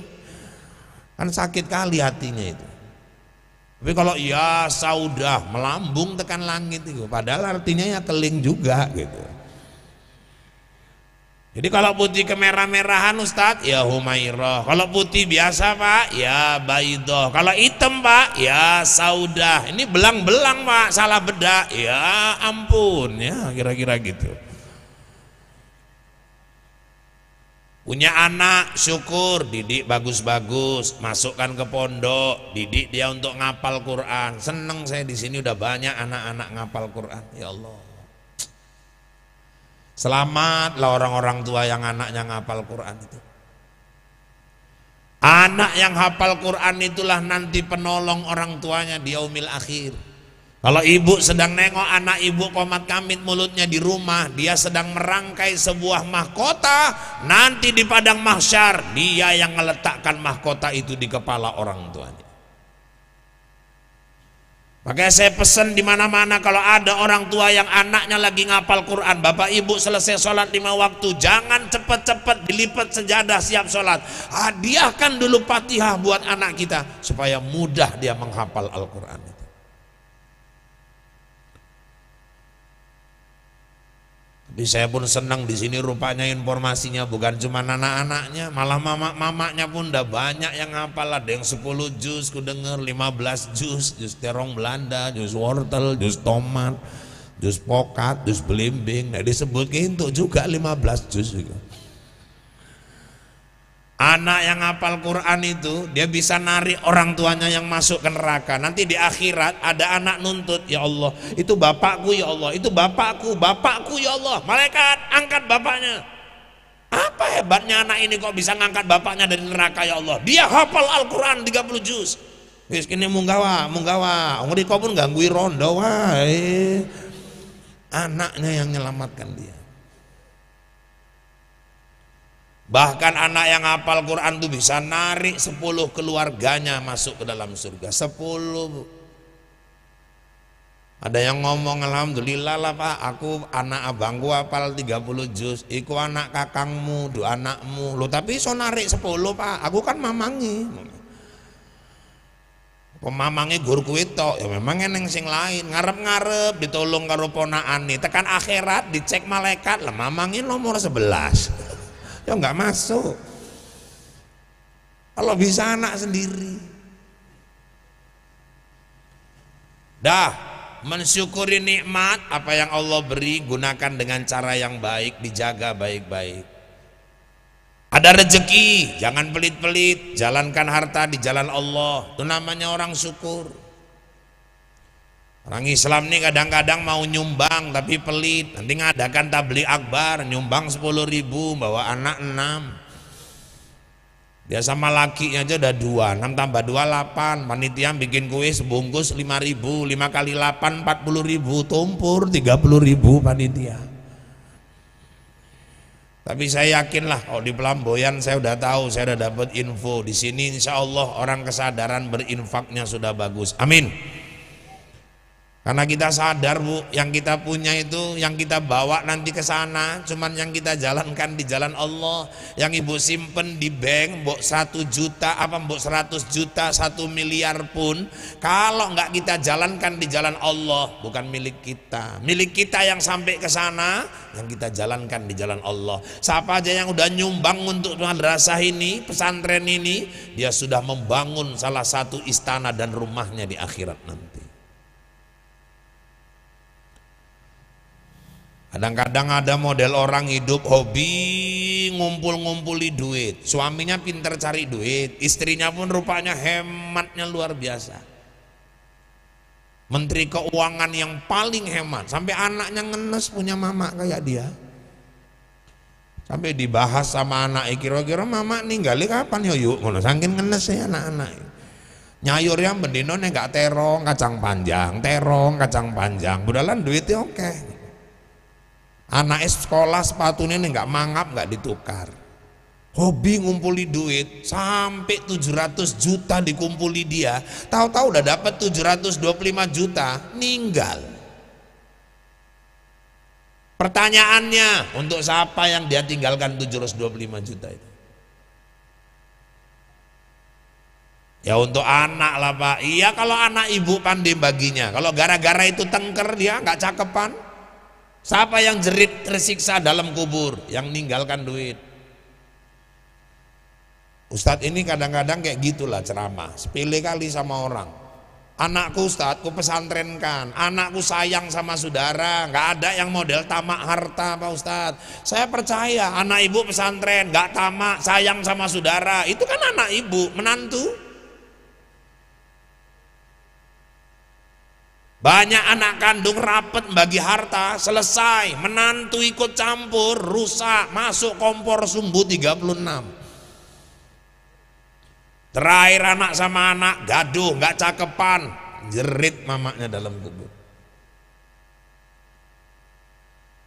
kan sakit kali hatinya itu. Tapi kalau ya saudah melambung tekan langit itu padahal artinya ya keling juga gitu. Jadi kalau putih kemerah-merahan Ustadz, ya humairah. Kalau putih biasa Pak, ya baidoh. Kalau hitam Pak, ya saudah. Ini belang-belang Pak, salah beda. Ya ampun, ya kira-kira gitu. punya anak syukur didik bagus-bagus masukkan ke pondok didik dia untuk ngapal Quran seneng saya di sini udah banyak anak-anak ngapal Quran ya Allah selamatlah orang-orang tua yang anaknya ngapal Quran itu anak yang hafal Quran itulah nanti penolong orang tuanya dia umil akhir kalau ibu sedang nengok anak ibu komat kamit mulutnya di rumah, dia sedang merangkai sebuah mahkota, nanti di padang mahsyar dia yang meletakkan mahkota itu di kepala orang tuanya. Makanya saya pesan di mana-mana kalau ada orang tua yang anaknya lagi ngapal Quran, bapak ibu selesai sholat lima waktu, jangan cepat-cepat dilipat sejadah siap sholat. Hadiahkan dulu patihah buat anak kita supaya mudah dia menghafal Al-Quran. Jadi saya pun senang di sini rupanya informasinya bukan cuma anak-anaknya, malah mamak-mamaknya pun udah banyak yang ngapal ada yang 10 jus, ku denger 15 jus, jus terong Belanda, jus wortel, jus tomat, jus pokat, jus belimbing. Nah disebut gitu juga 15 jus juga. Anak yang hafal Quran itu dia bisa narik orang tuanya yang masuk ke neraka. Nanti di akhirat ada anak nuntut, ya Allah, itu bapakku ya Allah, itu bapakku, bapakku ya Allah. Malaikat angkat bapaknya. Apa hebatnya anak ini kok bisa ngangkat bapaknya dari neraka ya Allah? Dia hafal Al-Quran 30 juz. Wis kene munggawa, munggawa. Ngri kok pun ganggui rondo wae. Anaknya yang menyelamatkan dia. Bahkan anak yang hafal Quran itu bisa narik sepuluh keluarganya masuk ke dalam surga. sepuluh Ada yang ngomong alhamdulillah lah Pak, aku anak abangku hafal 30 juz, iku anak kakangmu, do anakmu. lo tapi so narik 10 Pak, aku kan mamangi. Pemamangi guruku kuito ya memang eneng sing lain, ngarep-ngarep ditolong karo ani tekan akhirat dicek malaikat, lah mamangi nomor 11 ya nggak masuk kalau bisa anak sendiri dah mensyukuri nikmat apa yang Allah beri gunakan dengan cara yang baik dijaga baik-baik ada rezeki jangan pelit-pelit jalankan harta di jalan Allah itu namanya orang syukur Orang Islam ini kadang-kadang mau nyumbang tapi pelit. Nanti ngadakan tabli akbar, nyumbang 10 ribu, bawa anak 6. Dia sama lakinya aja udah 2, 6 tambah 2, 8. Panitia bikin kue sebungkus 5 ribu, 5 kali 8, 40 ribu, tumpur 30 ribu panitia. Tapi saya yakin lah kalau di Pelamboyan saya udah tahu, saya udah dapat info. Di sini insya Allah orang kesadaran berinfaknya sudah bagus. Amin. Karena kita sadar bu, yang kita punya itu yang kita bawa nanti ke sana, cuman yang kita jalankan di jalan Allah, yang ibu simpen di bank, buk satu juta apa buk seratus juta satu miliar pun, kalau nggak kita jalankan di jalan Allah, bukan milik kita, milik kita yang sampai ke sana, yang kita jalankan di jalan Allah. Siapa aja yang udah nyumbang untuk madrasah ini, pesantren ini, dia sudah membangun salah satu istana dan rumahnya di akhirat nanti. Kadang-kadang ada model orang hidup hobi ngumpul-ngumpuli duit. Suaminya pintar cari duit, istrinya pun rupanya hematnya luar biasa. Menteri keuangan yang paling hemat, sampai anaknya ngenes punya mama kayak dia. Sampai dibahas sama anak eh, kira-kira mama ninggalin kapan ya yuk ngono sangkin ngenes ya anak-anak. Nyayur yang bendino nih gak terong kacang panjang, terong kacang panjang. Budalan duitnya oke. Okay. Anak sekolah sepatunya ini nggak mangap nggak ditukar. Hobi ngumpuli duit sampai 700 juta dikumpuli dia. Tahu-tahu udah dapat 725 juta, ninggal. Pertanyaannya untuk siapa yang dia tinggalkan 725 juta itu? Ya untuk anak lah pak. Iya kalau anak ibu pandai baginya. Kalau gara-gara itu tengker dia nggak cakepan. Siapa yang jerit tersiksa dalam kubur? Yang ninggalkan duit. Ustadz ini kadang-kadang kayak gitulah ceramah, sepele kali sama orang. Anakku Ustadz, ku pesantrenkan, anakku sayang sama saudara, nggak ada yang model tamak harta Pak Ustadz. Saya percaya anak ibu pesantren, nggak tamak, sayang sama saudara, itu kan anak ibu, menantu. Banyak anak kandung rapet bagi harta, selesai, menantu ikut campur, rusak, masuk kompor sumbu 36. Terakhir anak sama anak gaduh, nggak cakepan, jerit mamanya dalam kubur.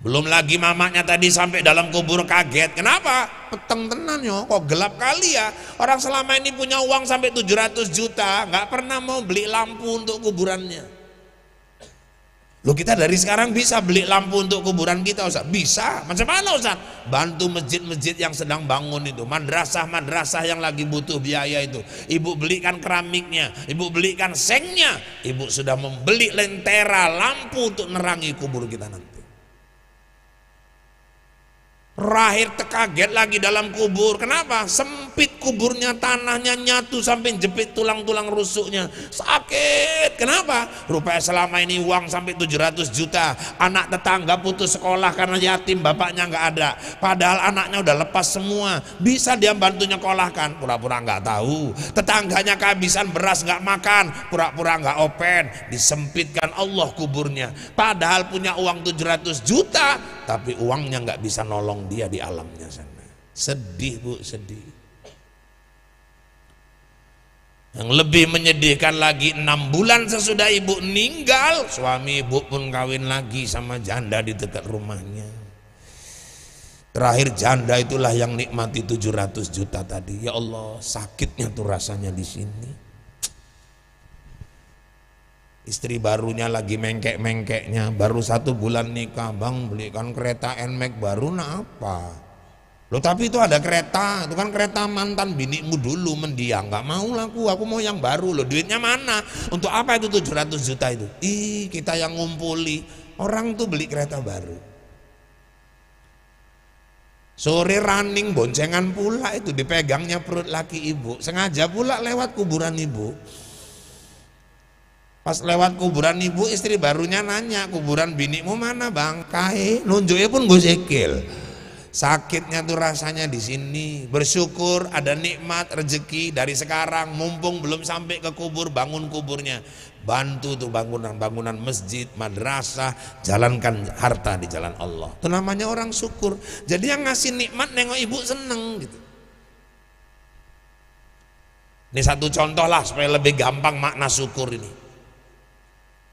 Belum lagi mamanya tadi sampai dalam kubur kaget. Kenapa? Peteng tenan yo, kok gelap kali ya. Orang selama ini punya uang sampai 700 juta, nggak pernah mau beli lampu untuk kuburannya. Loh kita dari sekarang bisa beli lampu untuk kuburan kita Ustaz? Bisa. Macam mana Ustaz? Bantu masjid-masjid yang sedang bangun itu, madrasah-madrasah yang lagi butuh biaya itu. Ibu belikan keramiknya, ibu belikan sengnya, ibu sudah membeli lentera lampu untuk nerangi kubur kita nanti. Rahir terkaget lagi dalam kubur. Kenapa? Sempit kuburnya, tanahnya nyatu sampai jepit tulang-tulang rusuknya. Sakit. Kenapa? Rupanya selama ini uang sampai 700 juta. Anak tetangga putus sekolah karena yatim, bapaknya nggak ada. Padahal anaknya udah lepas semua. Bisa dia bantunya nyekolahkan? Pura-pura nggak tahu. Tetangganya kehabisan beras nggak makan. Pura-pura nggak open. Disempitkan Allah kuburnya. Padahal punya uang 700 juta, tapi uangnya nggak bisa nolong dia di alamnya sana. Sedih bu, sedih. Yang lebih menyedihkan lagi enam bulan sesudah ibu meninggal, suami ibu pun kawin lagi sama janda di dekat rumahnya. Terakhir janda itulah yang nikmati 700 juta tadi. Ya Allah, sakitnya tuh rasanya di sini istri barunya lagi mengkek-mengkeknya baru satu bulan nikah bang belikan kereta NMAX baru nah apa Loh tapi itu ada kereta, itu kan kereta mantan binimu dulu mendiang, nggak mau laku, aku mau yang baru loh. Duitnya mana? Untuk apa itu 700 juta itu? Ih, kita yang ngumpuli. Orang tuh beli kereta baru. Sore running boncengan pula itu dipegangnya perut laki ibu, sengaja pula lewat kuburan ibu. Pas lewat kuburan ibu istri barunya nanya kuburan binimu mana bang? bangkai nunjuknya pun gue sekil sakitnya tuh rasanya di sini bersyukur ada nikmat rezeki dari sekarang mumpung belum sampai ke kubur bangun kuburnya bantu tuh bangunan-bangunan masjid madrasah jalankan harta di jalan Allah itu namanya orang syukur jadi yang ngasih nikmat nengok ibu seneng gitu ini satu contoh lah supaya lebih gampang makna syukur ini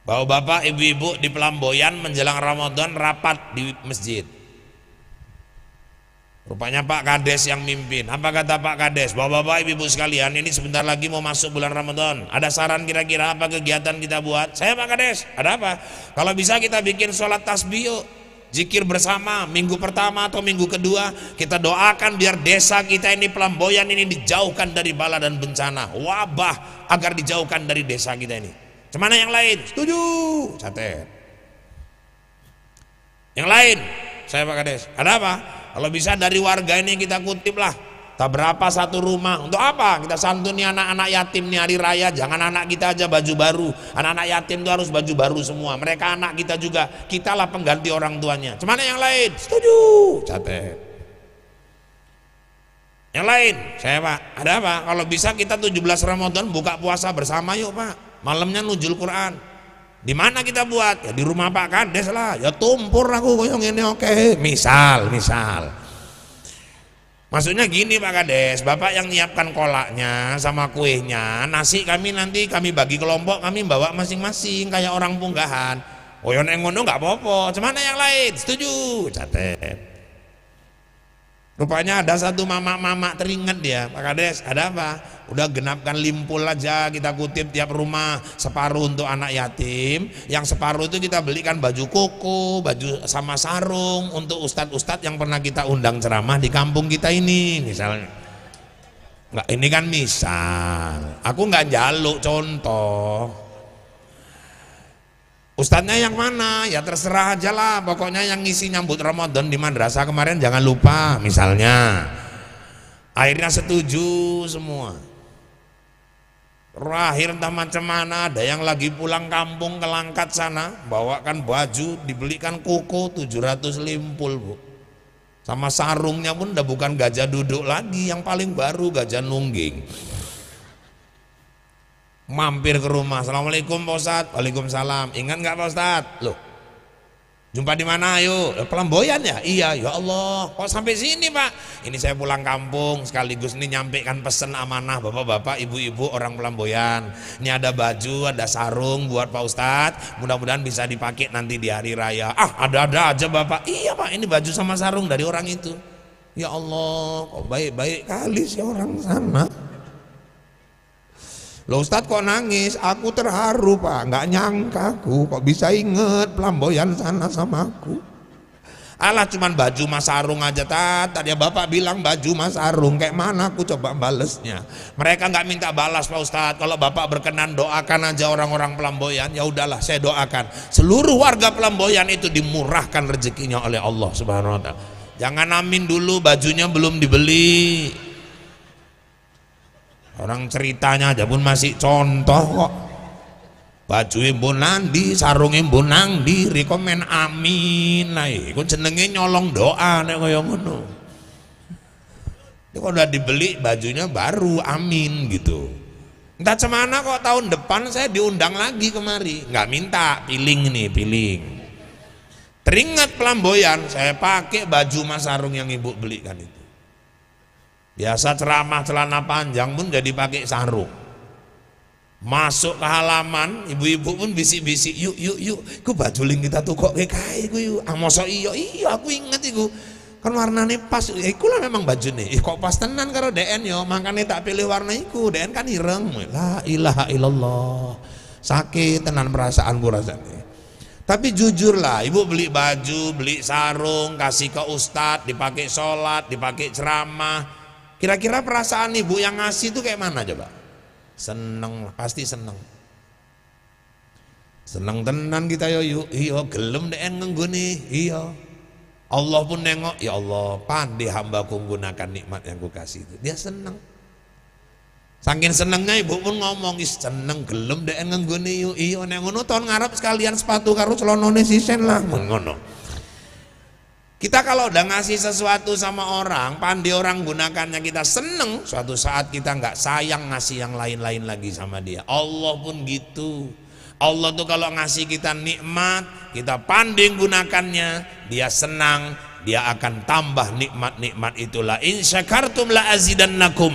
bahwa bapak ibu-ibu di Pelamboyan menjelang Ramadan rapat di masjid rupanya Pak Kades yang mimpin apa kata Pak Kades bahwa bapak ibu-ibu sekalian ini sebentar lagi mau masuk bulan Ramadan ada saran kira-kira apa kegiatan kita buat saya Pak Kades ada apa kalau bisa kita bikin sholat tasbih jikir zikir bersama minggu pertama atau minggu kedua kita doakan biar desa kita ini Pelamboyan ini dijauhkan dari bala dan bencana wabah agar dijauhkan dari desa kita ini Cemana yang lain? Setuju. catet. Yang lain, saya Pak Kades. Ada apa? Kalau bisa dari warga ini kita kutip lah. Tak berapa satu rumah. Untuk apa? Kita santuni anak-anak yatim nih hari raya. Jangan anak kita aja baju baru. Anak-anak yatim itu harus baju baru semua. Mereka anak kita juga. kita lah pengganti orang tuanya. Cuman yang lain? Setuju. catet. Yang lain, saya Pak. Ada apa? Kalau bisa kita 17 Ramadan buka puasa bersama yuk Pak malamnya nujul Quran di mana kita buat ya di rumah Pak Kades lah ya tumpur aku goyong ini oke okay. misal misal maksudnya gini Pak Kades Bapak yang nyiapkan kolaknya sama kuenya nasi kami nanti kami bagi kelompok kami bawa masing-masing kayak orang punggahan Oh, yang ngono nggak apa-apa cuman yang lain setuju catet Rupanya ada satu mama-mama teringat dia, Pak Kades, ada apa? Udah genapkan limpul aja kita kutip tiap rumah separuh untuk anak yatim, yang separuh itu kita belikan baju koko, baju sama sarung untuk ustadz-ustadz yang pernah kita undang ceramah di kampung kita ini, misalnya. Enggak, ini kan misal, aku nggak jaluk contoh, Ustadznya yang mana? Ya terserah aja lah. Pokoknya yang ngisi nyambut Ramadan di madrasah kemarin jangan lupa misalnya. Akhirnya setuju semua. terakhir entah macam mana, ada yang lagi pulang kampung ke Langkat sana, bawakan baju, dibelikan kuku 700 limpul, Bu. Sama sarungnya pun udah bukan gajah duduk lagi, yang paling baru gajah nungging mampir ke rumah. Assalamualaikum Pak Ustadz. Waalaikumsalam. Ingat nggak Pak Ustadz? Loh, jumpa di mana ayo? Ya, pelamboyan ya? Iya, ya Allah. Kok oh, sampai sini Pak? Ini saya pulang kampung sekaligus ini nyampaikan pesan amanah Bapak-bapak, Ibu-ibu orang pelamboyan. Ini ada baju, ada sarung buat Pak Ustadz. Mudah-mudahan bisa dipakai nanti di hari raya. Ah, ada-ada aja Bapak. Iya Pak, ini baju sama sarung dari orang itu. Ya Allah, kok baik-baik kali sih orang sana. Loh Ustadz kok nangis? Aku terharu Pak, nggak nyangka aku kok bisa inget pelamboyan sana sama aku. Allah cuman baju mas sarung aja tat tadi bapak bilang baju mas sarung kayak mana aku coba balesnya mereka nggak minta balas pak ustadz kalau bapak berkenan doakan aja orang-orang pelamboyan ya udahlah saya doakan seluruh warga pelamboyan itu dimurahkan rezekinya oleh Allah subhanahu wa taala jangan amin dulu bajunya belum dibeli orang ceritanya aja pun masih contoh kok Baju ibu nandi sarung ibu nandi rekomen amin lah ya. itu jenenge nyolong doa nek kaya ngono kalau udah dibeli bajunya baru amin gitu entah cemana kok tahun depan saya diundang lagi kemari nggak minta piling nih piling teringat pelamboyan saya pakai baju mas sarung yang ibu belikan itu Biasa ceramah celana panjang pun jadi pakai sarung. Masuk ke halaman, ibu-ibu pun bisik-bisik, yuk yuk yuk, ku ling kita tuh kok kayak ku yuk, amoso ah, iyo iyo, aku inget iku. Kan warnanya pas, ya iku lah memang baju nih, kok pas tenan karo DN yo, makanya tak pilih warna iku, DN kan ireng, la ilaha illallah, sakit tenan perasaan bu rasanya. Tapi lah ibu beli baju, beli sarung, kasih ke ustadz, dipakai sholat, dipakai ceramah, Kira-kira perasaan ibu yang ngasih itu kayak mana coba? Seneng, pasti seneng. Seneng tenan kita yo yo, iyo gelem deh ngengguni, iyo. Allah pun nengok, ya Allah, pandai hambaku menggunakan nikmat yang ku kasih itu. Dia seneng. Saking senengnya ibu pun ngomong, is seneng gelem deh ngengguni yo, iyo nengono tahun ngarap sekalian sepatu karo celonone sisen lah mengono. Kita kalau udah ngasih sesuatu sama orang, pandai orang gunakannya kita seneng, suatu saat kita nggak sayang ngasih yang lain-lain lagi sama dia. Allah pun gitu. Allah tuh kalau ngasih kita nikmat, kita pandai gunakannya, dia senang, dia akan tambah nikmat-nikmat itulah. In syakartum la azidannakum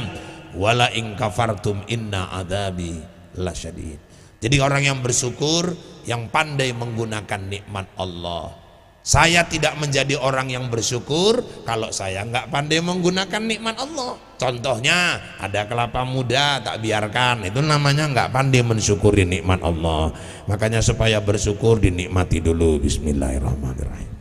wala in kafartum inna adabi lasyadid. Jadi orang yang bersyukur, yang pandai menggunakan nikmat Allah saya tidak menjadi orang yang bersyukur kalau saya nggak pandai menggunakan nikmat Allah. Contohnya ada kelapa muda tak biarkan, itu namanya nggak pandai mensyukuri nikmat Allah. Makanya supaya bersyukur dinikmati dulu. Bismillahirrahmanirrahim.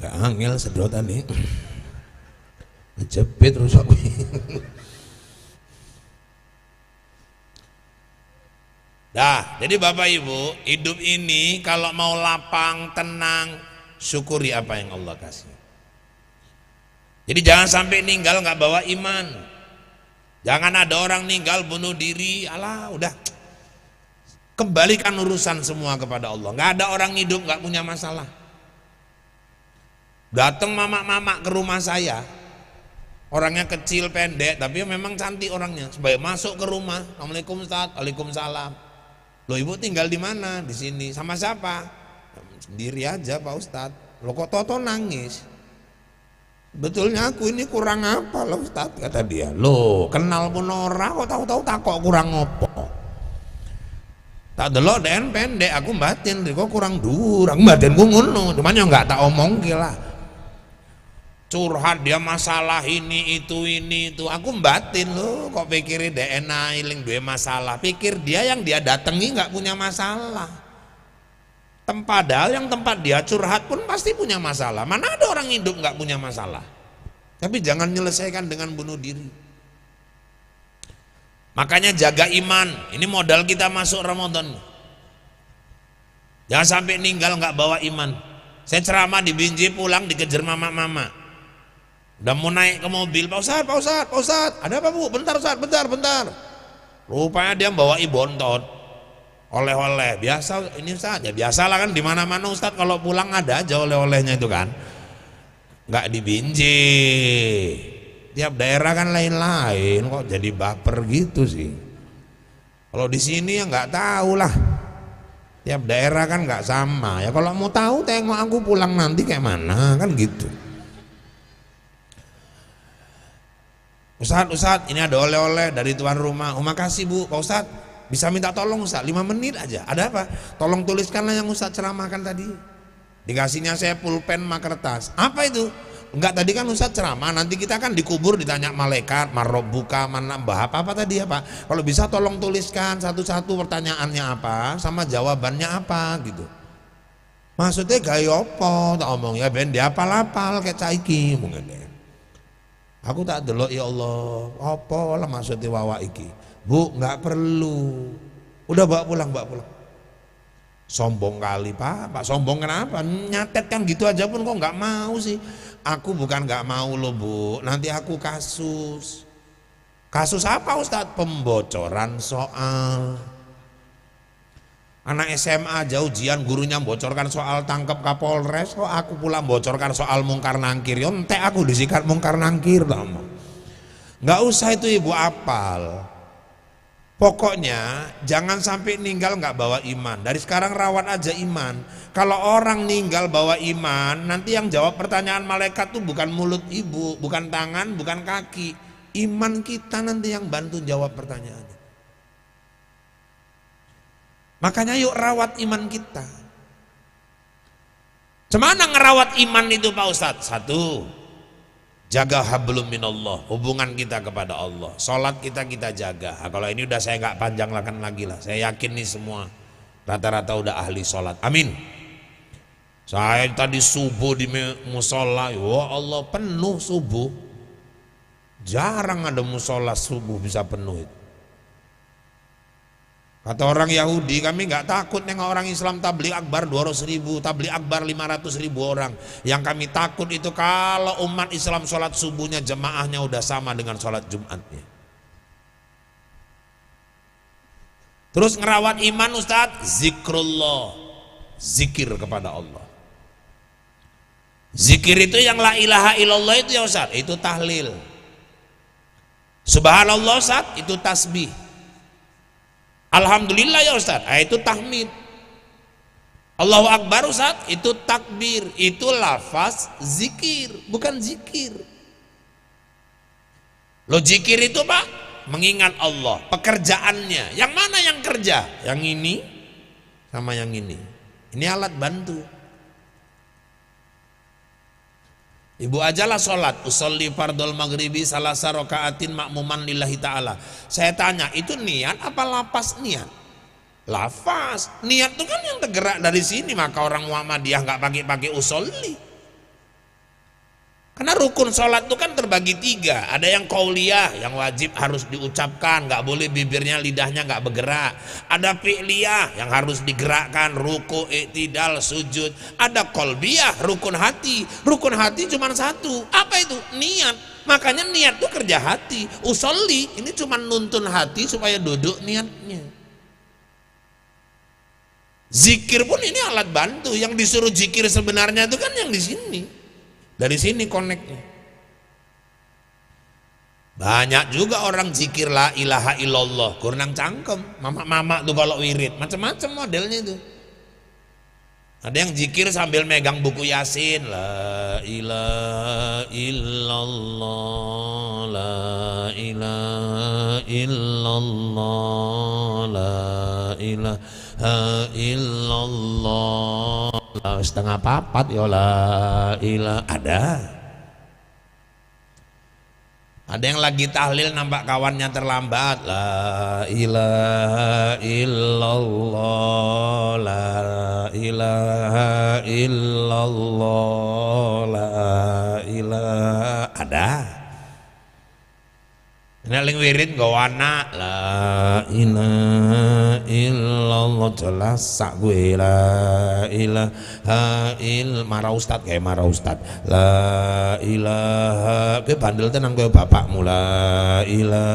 Gak angil sedotan nih. Jepit rusak kuwi. Dah, jadi Bapak Ibu, hidup ini kalau mau lapang, tenang, syukuri apa yang Allah kasih. Jadi jangan sampai ninggal nggak bawa iman. Jangan ada orang ninggal bunuh diri, Allah udah. Kembalikan urusan semua kepada Allah. Nggak ada orang hidup nggak punya masalah. Datang mamak mamak ke rumah saya, Orangnya kecil pendek tapi memang cantik orangnya. Sebaya masuk ke rumah, Assalamualaikum Ustaz, Waalaikumsalam. Lo ibu tinggal di mana? Di sini. Sama siapa? Sendiri aja Pak Ustaz. Lo kok Toto nangis? Betulnya aku ini kurang apa lo Ustaz kata dia. Lo kenal pun orang kok tahu-tahu tak kok kurang opo. Tak delok dan pendek aku batin kok kurang durang batin batinku ngono, cuman yo enggak tak omong lah curhat dia masalah ini itu ini itu aku batin lo kok pikirin dia iling dua masalah pikir dia yang dia datangi nggak punya masalah tempat padahal yang tempat dia curhat pun pasti punya masalah mana ada orang hidup nggak punya masalah tapi jangan menyelesaikan dengan bunuh diri makanya jaga iman ini modal kita masuk Ramadan jangan sampai ninggal nggak bawa iman saya ceramah di Binji pulang dikejar mama-mama Udah mau naik ke mobil, Pak Ustadz, Pak Ustadz, Pak Ustadz, ada apa Bu? Bentar Ustadz, bentar, bentar. Rupanya dia membawa ibontot, oleh-oleh biasa ini saja, ya lah kan di mana-mana kalau pulang ada aja oleh-olehnya itu kan nggak dibinci tiap daerah kan lain-lain kok jadi baper gitu sih kalau di sini ya nggak tahu lah tiap daerah kan nggak sama ya kalau mau tahu tengok aku pulang nanti kayak mana kan gitu Ustad, Ustad, ini ada oleh-oleh dari tuan rumah. Oh, kasih Bu, Pak Ustad. Bisa minta tolong Ustad, 5 menit aja. Ada apa? Tolong tuliskanlah yang Ustad ceramahkan tadi. Dikasihnya saya pulpen sama kertas. Apa itu? Enggak tadi kan Ustaz ceramah, nanti kita kan dikubur ditanya malaikat, marob buka, mana, mbah apa apa tadi ya Pak. Kalau bisa tolong tuliskan satu-satu pertanyaannya apa sama jawabannya apa gitu. Maksudnya gayo apa tak omong ya ben dia apal-apal kayak caiki mungkin ya. Aku tak delok ya Allah, apa lah maksudnya wawa iki? Bu, nggak perlu. Udah bawa pulang, bawa pulang. Sombong kali pak, pak sombong kenapa? Nyatet kan gitu aja pun kok nggak mau sih. Aku bukan nggak mau loh bu, nanti aku kasus. Kasus apa Ustadz? Pembocoran soal. Anak SMA jauh jian, gurunya bocorkan soal tangkap Kapolres, kok oh, aku pula bocorkan soal mungkar nangkir. Yo entek aku disikat mungkar nangkir lama. Enggak usah itu ibu apal. Pokoknya jangan sampai ninggal nggak bawa iman. Dari sekarang rawat aja iman. Kalau orang ninggal bawa iman, nanti yang jawab pertanyaan malaikat tuh bukan mulut ibu, bukan tangan, bukan kaki. Iman kita nanti yang bantu jawab pertanyaannya. Makanya yuk rawat iman kita. Cemana ngerawat iman itu Pak Ustadz? Satu, jaga hablum minallah, hubungan kita kepada Allah. Sholat kita kita jaga. Nah, kalau ini udah saya nggak panjangkan lagi lah. Saya yakin nih semua rata-rata udah ahli sholat. Amin. Saya tadi subuh di musola, ya Allah penuh subuh. Jarang ada musola subuh bisa penuh itu. Kata orang Yahudi, kami nggak takut nengok orang Islam tablik akbar 200 ribu, tablik akbar 500 ribu orang. Yang kami takut itu kalau umat Islam sholat subuhnya jemaahnya udah sama dengan sholat Jumatnya. Terus ngerawat iman Ustaz, zikrullah, zikir kepada Allah. Zikir itu yang la ilaha illallah itu ya Ustaz, itu tahlil. Subhanallah Ustaz, itu tasbih. Alhamdulillah ya Ustaz nah, itu tahmid Allahu Akbar Ustaz itu takbir itu lafaz zikir bukan zikir lo zikir itu pak mengingat Allah pekerjaannya yang mana yang kerja yang ini sama yang ini ini alat bantu Ibu ajalah sholat usolli fardol maghribi salasa rokaatin makmuman lillahi ta'ala Saya tanya itu niat apa lapas niat? Lafaz Niat itu kan yang tergerak dari sini Maka orang Muhammadiyah nggak pakai-pakai usolli karena rukun sholat itu kan terbagi tiga. Ada yang kauliah, yang wajib harus diucapkan, nggak boleh bibirnya, lidahnya nggak bergerak. Ada fi'liyah, yang harus digerakkan, ruku, iktidal, sujud. Ada kolbiah, rukun hati. Rukun hati cuma satu. Apa itu? Niat. Makanya niat itu kerja hati. Usolli, ini cuma nuntun hati supaya duduk niatnya. Zikir pun ini alat bantu. Yang disuruh zikir sebenarnya itu kan yang di sini. Dari sini koneknya. Banyak juga orang zikir la ilaha illallah, kurang cangkem. Mama-mama tuh kalau wirid, macam-macam modelnya itu. Ada yang zikir sambil megang buku Yasin, la ilaha illallah, la ilaha illallah, la ilaha illallah uh, setengah papat ya la ilah ada ada yang lagi tahlil nampak kawannya terlambat la ilaha illallah la ilaha illallah la ilaha ada Neling wirid gak wana la ila illallah jelas sak gue la ha il mara ustad kayak mara ustad la ha ke bandel tenang gue bapak mula ila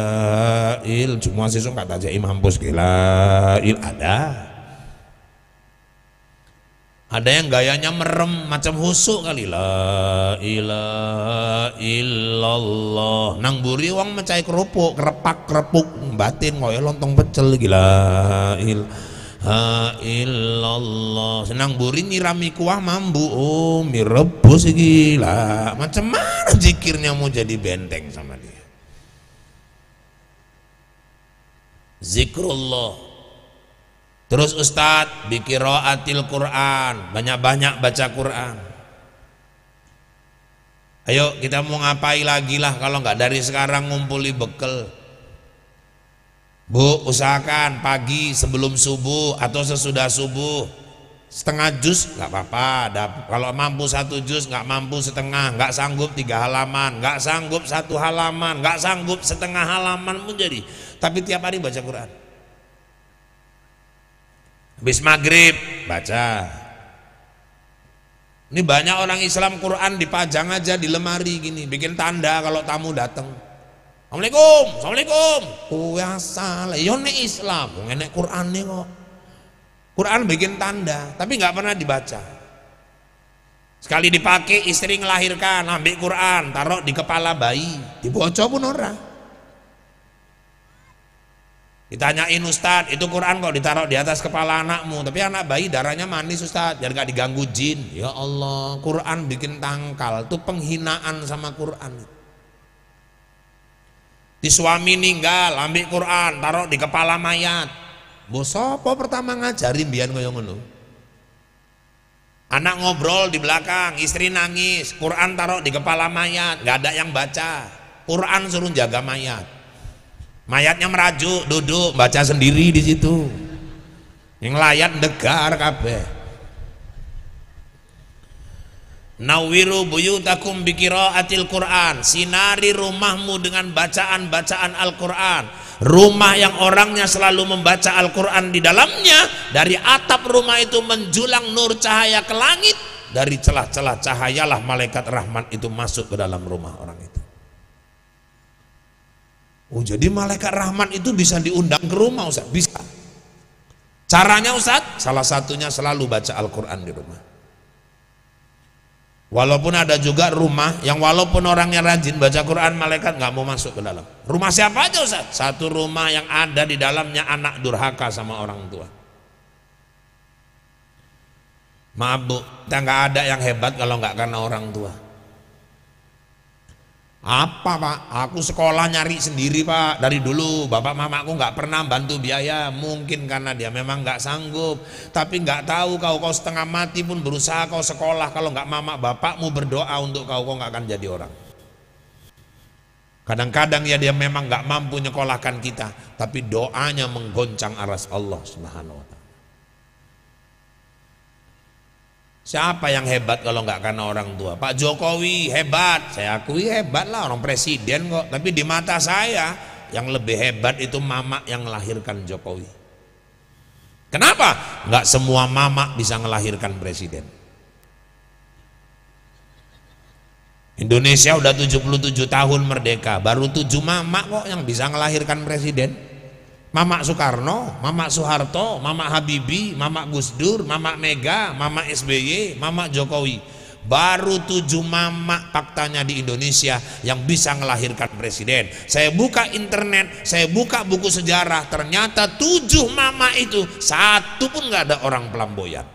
il cuma sesuk kata aja Imam bos gila il ada ada yang gayanya merem macam husuk kali la ilaha illallah. Nang buri wong mencai kerupuk, kerepak kerepuk batin ngoyo lontong pecel gila ha illallah. Senang buri nyirami kuah mambu, oh um, mirebus gila. Macam mana zikirnya mau jadi benteng sama dia? Zikrullah Terus Ustadz bikiroatil Quran Banyak-banyak baca Quran Ayo kita mau ngapain lagi lah Kalau nggak dari sekarang ngumpuli bekel Bu usahakan pagi sebelum subuh Atau sesudah subuh Setengah jus nggak apa-apa Kalau mampu satu jus nggak mampu setengah nggak sanggup tiga halaman nggak sanggup satu halaman nggak sanggup setengah halaman pun jadi Tapi tiap hari baca Quran habis maghrib baca ini banyak orang Islam Quran dipajang aja di lemari gini bikin tanda kalau tamu datang Assalamualaikum, Assalamualaikum kuasa yo ya, Islam nek Quran nih kok Quran bikin tanda tapi nggak pernah dibaca sekali dipakai istri ngelahirkan ambil Quran taruh di kepala bayi dibocor pun orang Ditanyain Ustad, itu Quran kok ditaruh di atas kepala anakmu, tapi anak bayi darahnya manis Ustad, jadi gak diganggu jin. Ya Allah, Quran bikin tangkal, itu penghinaan sama Quran. Di suami ninggal, ambil Quran, taruh di kepala mayat. Bosopo pertama ngajarin biar ngoyong ngono? Anak ngobrol di belakang, istri nangis, Quran taruh di kepala mayat, gak ada yang baca. Quran suruh jaga mayat mayatnya merajuk duduk baca sendiri di situ yang layat degar kabeh nawiru buyutakum atil Qur'an sinari rumahmu dengan bacaan-bacaan Al-Qur'an rumah yang orangnya selalu membaca Al-Qur'an di dalamnya dari atap rumah itu menjulang nur cahaya ke langit dari celah-celah cahayalah malaikat rahmat itu masuk ke dalam rumah orang itu Oh jadi malaikat rahmat itu bisa diundang ke rumah Ustaz? Bisa. Caranya Ustaz? Salah satunya selalu baca Al-Quran di rumah. Walaupun ada juga rumah yang walaupun orangnya rajin baca Quran malaikat nggak mau masuk ke dalam. Rumah siapa aja Ustaz? Satu rumah yang ada di dalamnya anak durhaka sama orang tua. Maaf bu, kita nggak ada yang hebat kalau nggak karena orang tua. Apa pak? Aku sekolah nyari sendiri pak Dari dulu bapak mamaku nggak pernah bantu biaya Mungkin karena dia memang nggak sanggup Tapi nggak tahu kau kau setengah mati pun berusaha kau sekolah Kalau nggak mama bapakmu berdoa untuk kau Kau nggak akan jadi orang Kadang-kadang ya dia memang nggak mampu nyekolahkan kita Tapi doanya menggoncang aras Allah subhanahu wa ta'ala Siapa yang hebat kalau nggak karena orang tua? Pak Jokowi hebat, saya akui hebat lah orang presiden kok. Tapi di mata saya yang lebih hebat itu mama yang melahirkan Jokowi. Kenapa? Nggak semua mama bisa melahirkan presiden. Indonesia udah 77 tahun merdeka, baru tujuh mama kok yang bisa melahirkan presiden. Mama Soekarno, Mama Soeharto, Mama Habibi, Mama Gus Dur, Mama Mega, Mama SBY, Mama Jokowi. Baru tujuh Mama faktanya di Indonesia yang bisa melahirkan presiden. Saya buka internet, saya buka buku sejarah, ternyata tujuh Mama itu satu pun nggak ada orang pelamboyan.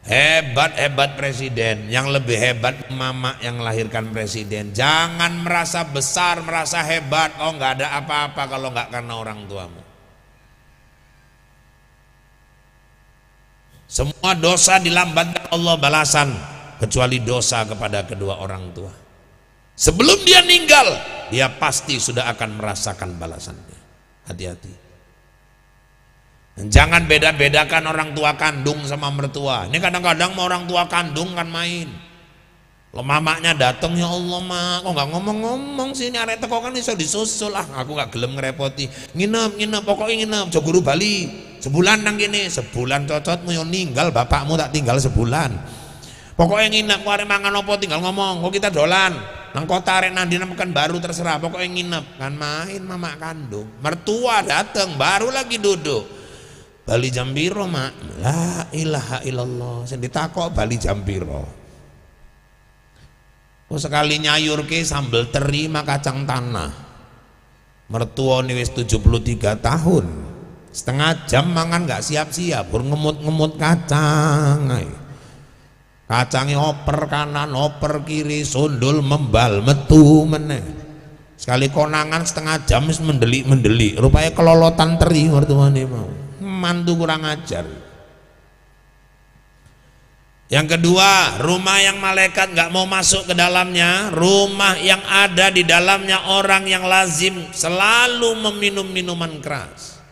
Hebat-hebat presiden, yang lebih hebat mama yang melahirkan presiden. Jangan merasa besar, merasa hebat. Oh, nggak ada apa-apa kalau nggak karena orang tuamu. Semua dosa dilambatkan Allah balasan, kecuali dosa kepada kedua orang tua. Sebelum dia meninggal, dia pasti sudah akan merasakan balasannya. Hati-hati. Jangan beda-bedakan orang tua kandung sama mertua. Ini kadang-kadang mau orang tua kandung kan main. Lo mamaknya datang ya Allah mak, kok nggak ngomong-ngomong sih ini arek teko kan iso disusul lah. aku nggak gelem ngerepoti. Nginep nginep pokoknya nginep jo guru Bali. Sebulan nang gini sebulan cocot yo ninggal bapakmu tak tinggal sebulan. Pokoknya nginep kok mangan opo tinggal ngomong, kok kita dolan. Nang kota arek nang dina baru terserah, pokoknya nginep kan main mamak kandung. Mertua datang baru lagi duduk Bali jambiro mak la ilaha illallah sing ditakok Bali jambiro ku sekali nyayur ke sambel terima kacang tanah mertua wis 73 tahun setengah jam mangan nggak siap-siap ngemut-ngemut kacang kacangnya oper kanan oper kiri sundul membal metu meneh sekali konangan setengah jam mendelik mendelik rupanya kelolotan teri mertuane mau mantu kurang ajar yang kedua rumah yang malaikat nggak mau masuk ke dalamnya rumah yang ada di dalamnya orang yang lazim selalu meminum minuman keras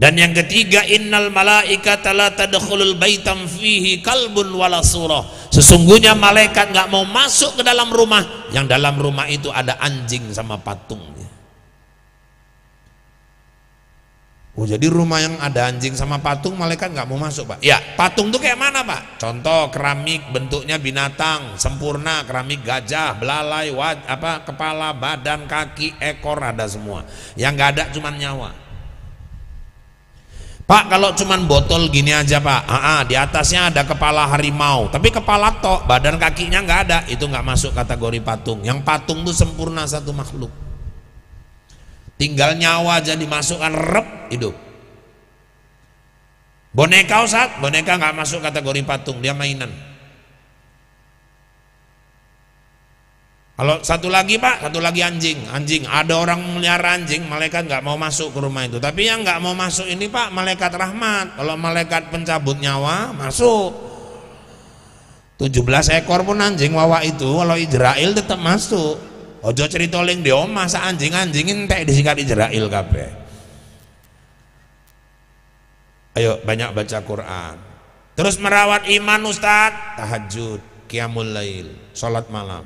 dan yang ketiga innal malaikata la tadkhulul baitam fihi kalbun wala surah sesungguhnya malaikat nggak mau masuk ke dalam rumah yang dalam rumah itu ada anjing sama patung Oh jadi rumah yang ada anjing sama patung malaikat nggak mau masuk pak? Ya patung tuh kayak mana pak? Contoh keramik bentuknya binatang sempurna keramik gajah belalai waj apa kepala badan kaki ekor ada semua. Yang nggak ada cuman nyawa. Pak kalau cuman botol gini aja pak, ah, ah di atasnya ada kepala harimau, tapi kepala tok badan kakinya nggak ada itu nggak masuk kategori patung. Yang patung tuh sempurna satu makhluk tinggal nyawa aja dimasukkan rep hidup boneka Ustaz boneka nggak masuk kategori patung dia mainan kalau satu lagi Pak satu lagi anjing anjing ada orang melihara anjing malaikat nggak mau masuk ke rumah itu tapi yang nggak mau masuk ini Pak malaikat rahmat kalau malaikat pencabut nyawa masuk 17 ekor pun anjing wawa itu kalau Israel tetap masuk Ojo cerita ling di omah oh, sa anjing-anjing entek disingkat Israel kape. Ayo banyak baca Quran. Terus merawat iman Ustaz, tahajud, qiyamul lail, salat malam.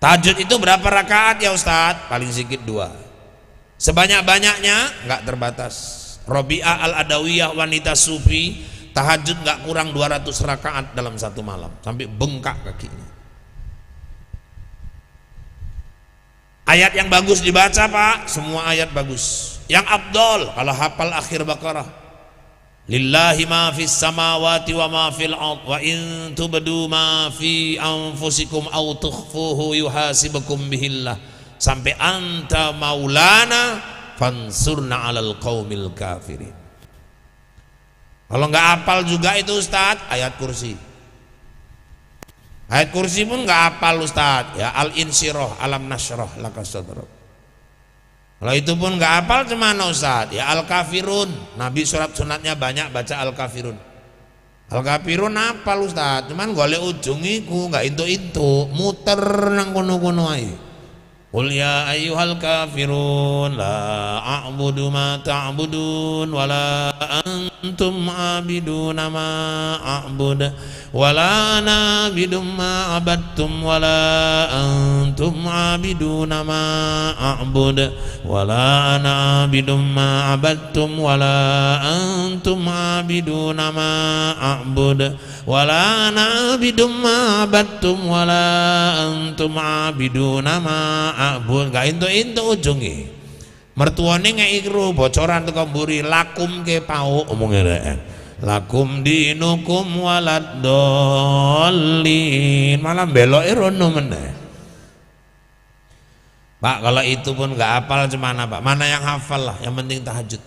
Tahajud itu berapa rakaat ya Ustaz? Paling sedikit dua. Sebanyak-banyaknya nggak terbatas. Robi'ah al-Adawiyah wanita sufi tahajud nggak kurang 200 rakaat dalam satu malam sampai bengkak kakinya. Ayat yang bagus dibaca pak Semua ayat bagus Yang abdol Kalau hafal akhir Baqarah Lillahi ma fis samawati wa ma fil ard Wa in tubdu ma fi anfusikum Au tukhfuhu yuhasibukum bihillah Sampai anta maulana Fansurna alal qawmil kafirin Kalau nggak apal juga itu Ustaz Ayat kursi Ayat kursi pun nggak lu Ustaz. Ya al insiroh alam nasroh laka sadrak. Kalau itu pun nggak apal cuman Ustaz? Ya al kafirun. Nabi surat sunatnya banyak baca al kafirun. Al kafirun apa Ustaz? Cuman golek ujung iku nggak itu itu muter nang kono kono aja. Qul ya ayyuhal kafirun la a'budu ma ta'budun wa la antum abiduna ma a'bud wa la ana abidum ma abadtum wa la antum abiduna ma a'bud wa la ana abidum ma abadtum wa la antum abiduna ma a'bud wa la ana abidum ma abadtum wa la antum abiduna ma Bun, gak itu itu ujungi mertuane ikru bocoran tuh kamburi lakum ke pau deh, lakum dinukum walad dolin malam belok irono e meneh Pak kalau itu pun gak hafal cuman apa mana yang hafal lah yang penting tahajud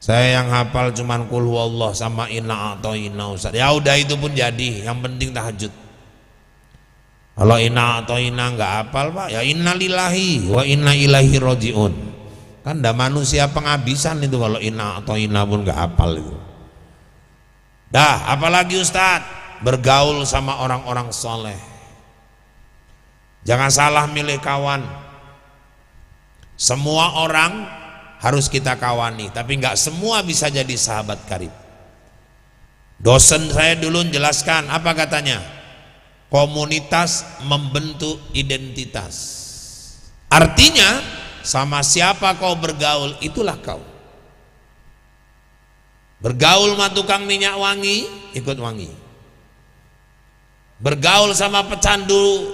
saya yang hafal cuman kul Allah sama inna atau inna usad ya udah itu pun jadi yang penting tahajud kalau inna atau ina nggak apal pak, ya inna lillahi wa inna ilahi rojiun. Kan dah manusia penghabisan itu kalau inna atau ina pun nggak apal itu. Dah, apalagi Ustad bergaul sama orang-orang soleh. Jangan salah milih kawan. Semua orang harus kita kawani, tapi nggak semua bisa jadi sahabat karib. Dosen saya dulu jelaskan apa katanya komunitas membentuk identitas artinya sama siapa kau bergaul itulah kau bergaul sama tukang minyak wangi ikut wangi bergaul sama pecandu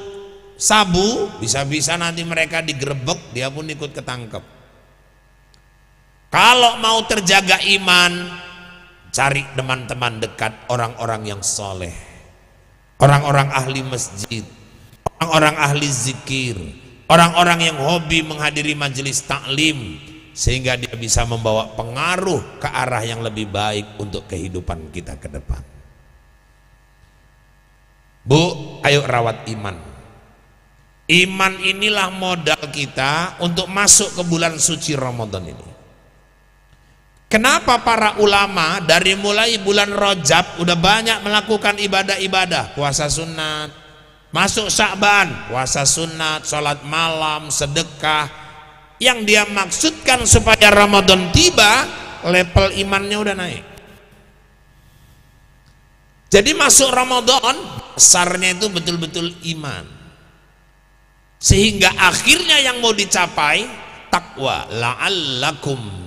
sabu bisa-bisa nanti mereka digerebek dia pun ikut ketangkep kalau mau terjaga iman cari teman-teman dekat orang-orang yang soleh orang-orang ahli masjid, orang-orang ahli zikir, orang-orang yang hobi menghadiri majelis taklim sehingga dia bisa membawa pengaruh ke arah yang lebih baik untuk kehidupan kita ke depan. Bu, ayo rawat iman. Iman inilah modal kita untuk masuk ke bulan suci Ramadan ini. Kenapa para ulama dari mulai bulan Rojab udah banyak melakukan ibadah-ibadah, puasa sunat, masuk Sya'ban, puasa sunat, sholat malam, sedekah. Yang dia maksudkan supaya Ramadan tiba, level imannya udah naik. Jadi masuk Ramadan, dasarnya itu betul-betul iman. Sehingga akhirnya yang mau dicapai takwa la'allakum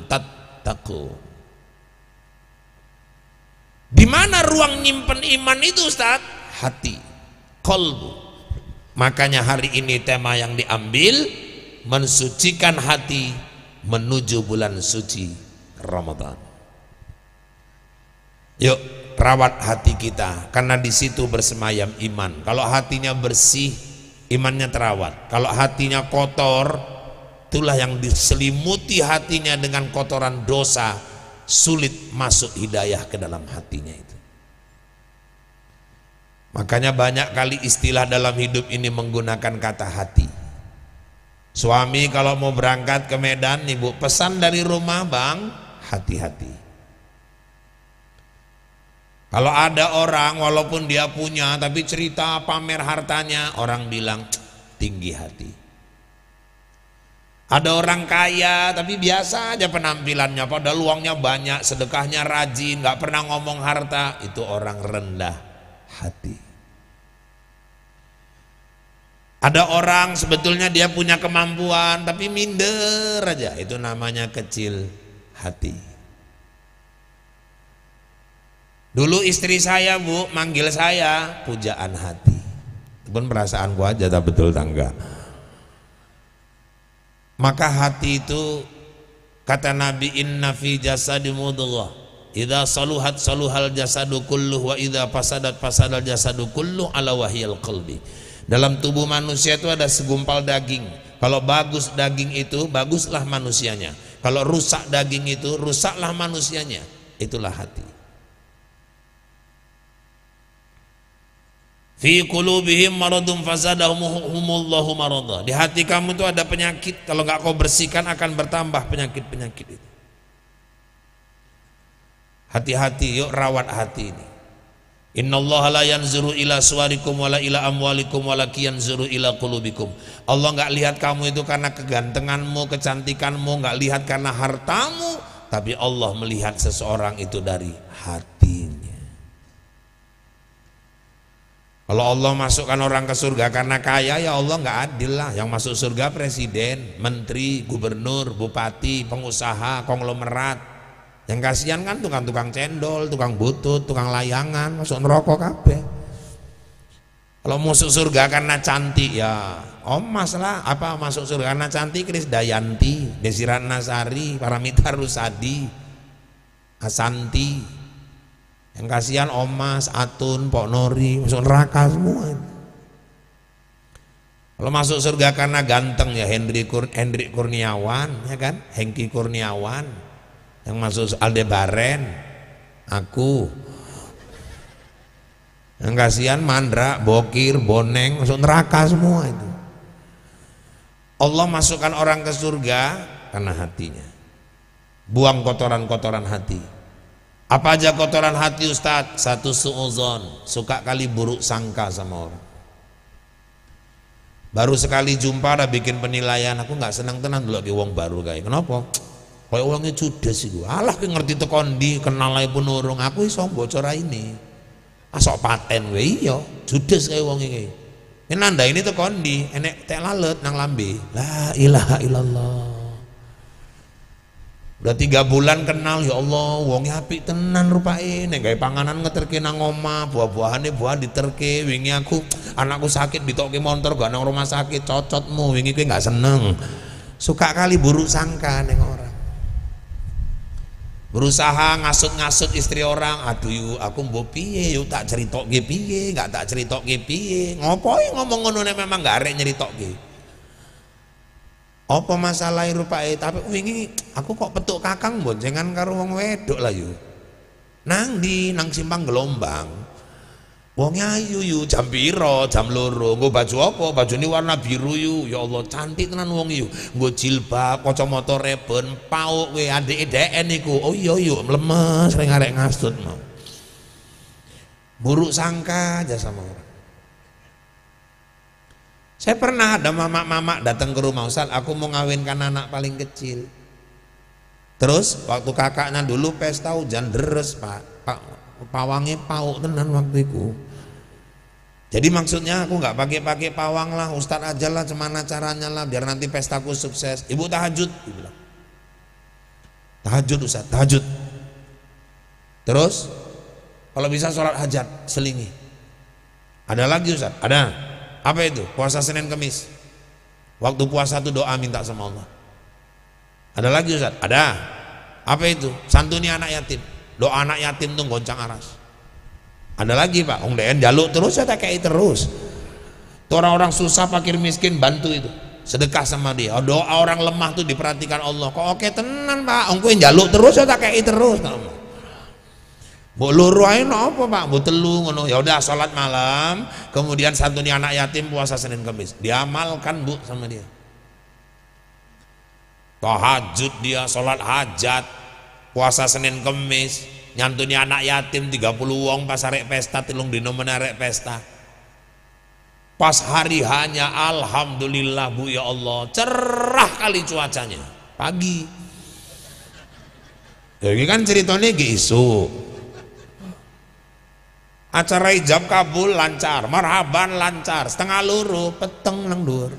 taku. Di mana ruang nyimpen iman itu Ustaz? Hati, kolbu. Makanya hari ini tema yang diambil mensucikan hati menuju bulan suci Ramadan. Yuk rawat hati kita karena di situ bersemayam iman. Kalau hatinya bersih, imannya terawat. Kalau hatinya kotor, itulah yang diselimuti hatinya dengan kotoran dosa sulit masuk hidayah ke dalam hatinya itu makanya banyak kali istilah dalam hidup ini menggunakan kata hati suami kalau mau berangkat ke Medan ibu pesan dari rumah bang hati-hati kalau ada orang walaupun dia punya tapi cerita pamer hartanya orang bilang tinggi hati. Ada orang kaya tapi biasa aja penampilannya pada luangnya banyak, sedekahnya rajin, nggak pernah ngomong harta, itu orang rendah hati. Ada orang sebetulnya dia punya kemampuan tapi minder aja, itu namanya kecil hati. Dulu istri saya bu manggil saya pujaan hati. Itu pun perasaan gua aja tak betul tangga maka hati itu kata Nabi inna fi jasadi mudghah idza saluhat saluhal jasadu kulluh wa idza pasadat fasadal jasadu kulluh ala wahyal qalbi dalam tubuh manusia itu ada segumpal daging kalau bagus daging itu baguslah manusianya kalau rusak daging itu rusaklah manusianya itulah hati Fi qulubihim maradun fazadahumullahu marada. Di hati kamu itu ada penyakit, kalau nggak kau bersihkan akan bertambah penyakit-penyakit itu. Hati-hati yuk rawat hati ini. Allah la yanzuru ila suwarikum wala ila amwalikum wala kiyanzuru ila kulubikum. Allah nggak lihat kamu itu karena kegantenganmu, kecantikanmu, nggak lihat karena hartamu, tapi Allah melihat seseorang itu dari hatimu. Kalau Allah masukkan orang ke surga karena kaya ya Allah nggak adil lah. Yang masuk surga presiden, menteri, gubernur, bupati, pengusaha, konglomerat. Yang kasihan kan tukang-tukang cendol, tukang butut, tukang layangan, masuk neraka kabeh. Kalau masuk surga karena cantik ya om mas lah apa masuk surga karena cantik Kris Dayanti, Desiran Nasari, Paramita Rusadi, Asanti, yang kasihan omas atun pok nori masuk neraka semua kalau masuk surga karena ganteng ya Hendrik Kur Hendrik Kurniawan ya kan Hengki Kurniawan yang masuk Aldebaran aku yang kasihan mandra bokir boneng masuk neraka semua itu Allah masukkan orang ke surga karena hatinya buang kotoran-kotoran hati apa aja kotoran hati Ustaz? Satu suuzon, suka kali buruk sangka sama orang. Baru sekali jumpa ada bikin penilaian, aku nggak senang tenang dulu lagi uang baru kayak. Kenapa? Kayak uangnya cudes sih gua. Alah ke ngerti itu kondi, kenal lagi pun urung. Aku iso bocor ini. Asok ah, paten gue iyo, judes kayak wong Ini nanda ini tuh kondi, enek tek lalet nang lambi La ilaha illallah. Udah tiga bulan kenal ya Allah, wong api tenan rupai nek kayak panganan ngeterke nang omah, buah-buahane buah diterke. Wingi aku anakku sakit ditoki montor gak nang rumah sakit, cocotmu wingi kowe gak seneng. Suka kali buruk sangka neng orang. Berusaha ngasut-ngasut istri orang, aduh yu, aku mbok piye yuk tak ceritokke piye, gak tak ceritokke piye. Ngopo e ngomong ngono memang gak arek nyeritokke. Apa masalah itu, eh, tapi wingi aku kok petuk kakang boncengan karo wong wedok lah yo. Nang di nang simpang gelombang. Wong ayu yu jam piro jam loro nggo baju apa ini warna biru yu ya Allah cantik tenan wong yu nggo jilbab kacamata reben pau, we andike DN niku oh iya yo lemes sering arek ngasut mau buruk sangka aja sama orang saya pernah ada mamak-mamak datang ke rumah Ustaz, aku mau ngawinkan anak paling kecil. Terus waktu kakaknya dulu pesta hujan deres pak, pak pawangnya pau tenan waktu itu. Jadi maksudnya aku nggak pakai-pakai pawang lah, Ustadz aja lah, cemana caranya lah, biar nanti pestaku sukses. Ibu tahajud, ibu bilang. Tahajud Ustaz, tahajud. Terus kalau bisa sholat hajat selingi. Ada lagi Ustaz, ada. Apa itu? Puasa Senin Kemis. Waktu puasa itu doa minta sama Allah. Ada lagi Ustaz? Ada. Apa itu? Santuni anak yatim. Doa anak yatim tuh goncang aras. Ada lagi Pak, Om DN jaluk terus ya kayak terus. Itu orang-orang susah pakir miskin bantu itu. Sedekah sama dia. Oh, doa orang lemah tuh diperhatikan Allah. Kok oke tenang Pak, ong jaluk terus ya kayak terus. allah Mbok loro nopo Pak? Mbok telu ngono. Ya udah salat malam, kemudian santuni anak yatim puasa Senin Kamis. Diamalkan Bu sama dia. Tahajud dia, salat hajat, puasa Senin Kamis, nyantuni anak yatim 30 wong pas arek pesta telung dino menarek pesta. Pas hari hanya alhamdulillah Bu ya Allah, cerah kali cuacanya. Pagi. Ya, ini kan ceritanya ke isu acara ijab kabul lancar marhaban lancar setengah luru peteng nang dur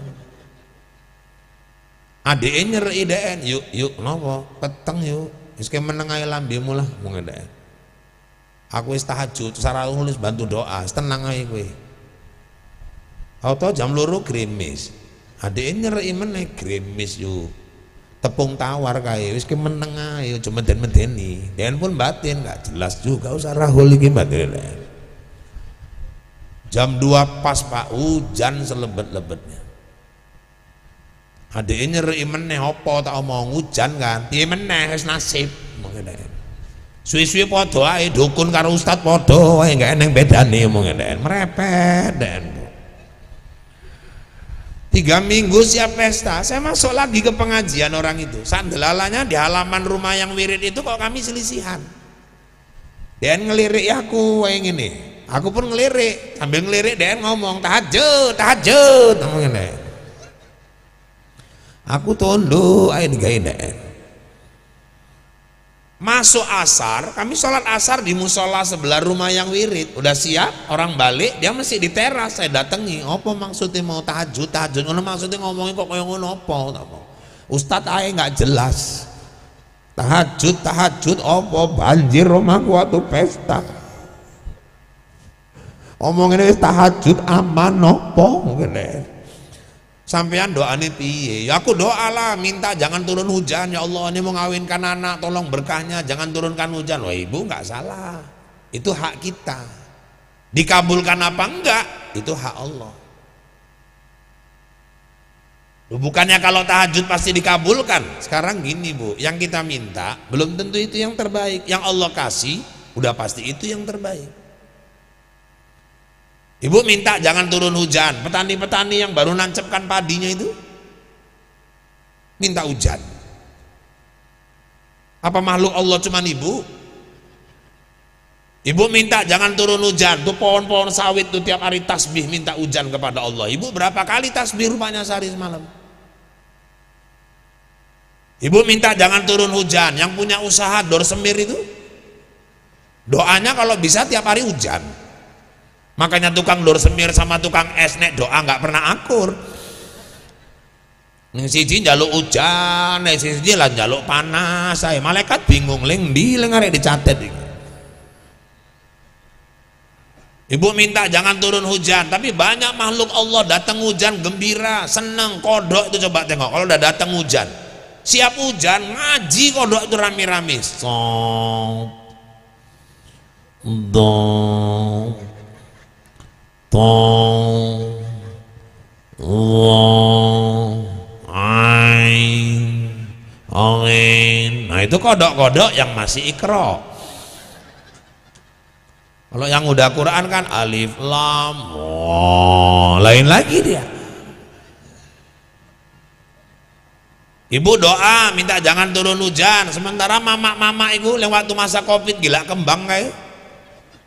adik nyer IDN yuk yuk nopo peteng yuk iske menengai lambi mulah mungkin e aku wis tahajud sarah bantu doa tenang aja gue auto jam luru krimis enyer nyeri meneh krimis yuk tepung tawar kaya wis menengai, ayo cuma den medeni den pun batin nggak jelas juga usah rahul iki batin jam 2 pas pak hujan selebet-lebetnya adiknya nyeri nih, apa tak mau hujan kan iya meneh harus nasib suwi-suwi podo ae dukun karo ustad podo ae gak eneng nih, mau ngene merepet dan tiga minggu siap pesta saya masuk lagi ke pengajian orang itu sandelalanya di halaman rumah yang wirid itu kok kami selisihan dan ngelirik ya aku kayak gini aku pun ngelirik sambil ngelirik dia ngomong tahajud tahajud ngomongin aku tondo ayo digain deh masuk asar kami sholat asar di musola sebelah rumah yang wirid udah siap orang balik dia masih di teras saya datangi opo maksudnya mau tahajud tahajud ngono maksudnya ngomongin kok kayak ngono apa Ustad ayo nggak jelas tahajud tahajud apa banjir rumahku waktu pesta Omongin ini tahajud aman nopo ngene doa doane piye ya aku doa lah minta jangan turun hujan ya Allah ini mau ngawinkan anak tolong berkahnya jangan turunkan hujan wah ibu nggak salah itu hak kita dikabulkan apa enggak itu hak Allah Bukannya kalau tahajud pasti dikabulkan. Sekarang gini bu, yang kita minta belum tentu itu yang terbaik. Yang Allah kasih udah pasti itu yang terbaik. Ibu minta jangan turun hujan. Petani-petani yang baru nancepkan padinya itu minta hujan. Apa makhluk Allah cuman ibu? Ibu minta jangan turun hujan. Tuh pohon-pohon sawit tuh tiap hari tasbih minta hujan kepada Allah. Ibu berapa kali tasbih rupanya sehari semalam? Ibu minta jangan turun hujan. Yang punya usaha dor semir itu doanya kalau bisa tiap hari hujan makanya tukang lur semir sama tukang es nek doa nggak pernah akur Neng siji njaluk hujan, neng siji lan njaluk panas. Saya malaikat bingung ling di ling arek dicatet Ibu minta jangan turun hujan, tapi banyak makhluk Allah datang hujan gembira, senang kodok itu coba tengok. Kalau udah datang hujan, siap hujan ngaji kodok itu rame-rame. song Dong. Nah itu kodok-kodok yang masih ikro Kalau yang udah Quran kan alif lam oh, lain lagi dia. Ibu doa minta jangan turun hujan sementara mama-mama itu lewat waktu masa Covid gila kembang kayak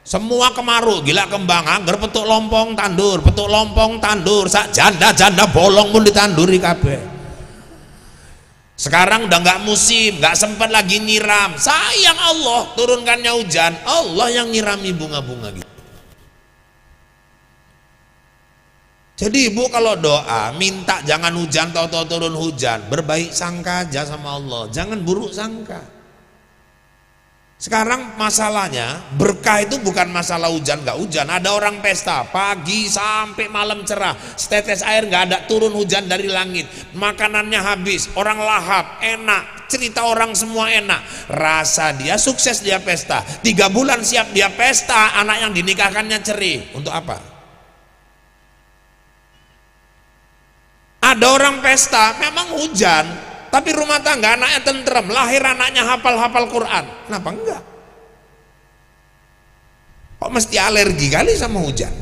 semua kemaruk gila kembang anggar petuk lompong tandur petuk lompong tandur sak janda janda bolong pun ditanduri kabeh sekarang udah nggak musim nggak sempat lagi nyiram sayang Allah turunkannya hujan Allah yang nyirami bunga-bunga gitu jadi ibu kalau doa minta jangan hujan tahu-tahu turun hujan berbaik sangka aja sama Allah jangan buruk sangka sekarang masalahnya berkah itu bukan masalah hujan nggak hujan. Ada orang pesta pagi sampai malam cerah, setetes air nggak ada turun hujan dari langit, makanannya habis, orang lahap, enak, cerita orang semua enak, rasa dia sukses dia pesta, tiga bulan siap dia pesta, anak yang dinikahkannya ceri untuk apa? Ada orang pesta memang hujan, tapi rumah tangga anaknya tentrem, lahir anaknya hafal-hafal Quran. Kenapa enggak? Kok mesti alergi kali sama hujan?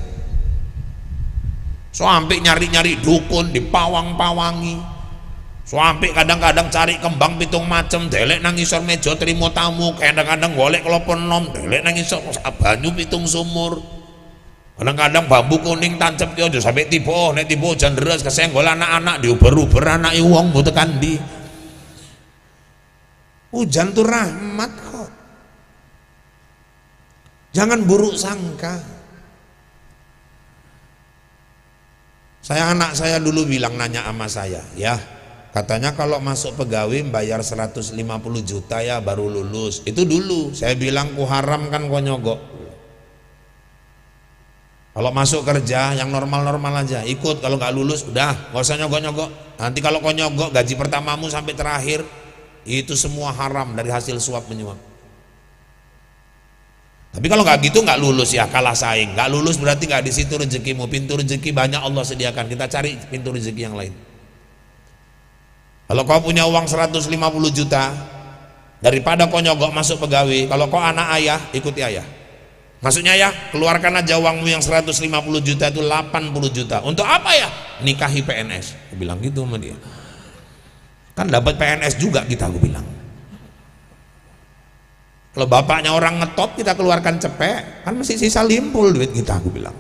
So nyari-nyari dukun di pawang pawangi So kadang-kadang cari kembang pitung macem, delek nangisor mejo terima tamu, kadang-kadang golek kelopon nom, delek nangisor banyu pitung sumur. Kadang-kadang bambu kuning tancap kyo sampai tiba, nek tiba hujan deres kesenggol anak-anak diuber-uber anak wong mboten di Hujan tuh rahmat kok. Jangan buruk sangka. Saya anak saya dulu bilang nanya sama saya, ya. Katanya kalau masuk pegawai bayar 150 juta ya baru lulus. Itu dulu saya bilang ku haram kan kau nyogok. Kalau masuk kerja yang normal-normal aja, ikut kalau nggak lulus udah nggak usah nyogok-nyogok. Nanti kalau kau nyogok gaji pertamamu sampai terakhir itu semua haram dari hasil suap menyuap. Tapi kalau nggak gitu nggak lulus ya kalah saing. Nggak lulus berarti nggak di situ rezekimu. Pintu rezeki banyak Allah sediakan. Kita cari pintu rezeki yang lain. Kalau kau punya uang 150 juta, daripada kau nyogok masuk pegawai, kalau kau anak ayah, ikuti ayah. Maksudnya ya, keluarkan aja uangmu yang 150 juta itu 80 juta. Untuk apa ya? Nikahi PNS. Aku bilang gitu sama dia kan dapat PNS juga kita aku bilang kalau bapaknya orang ngetop kita keluarkan cepek kan masih sisa limpul duit kita aku bilang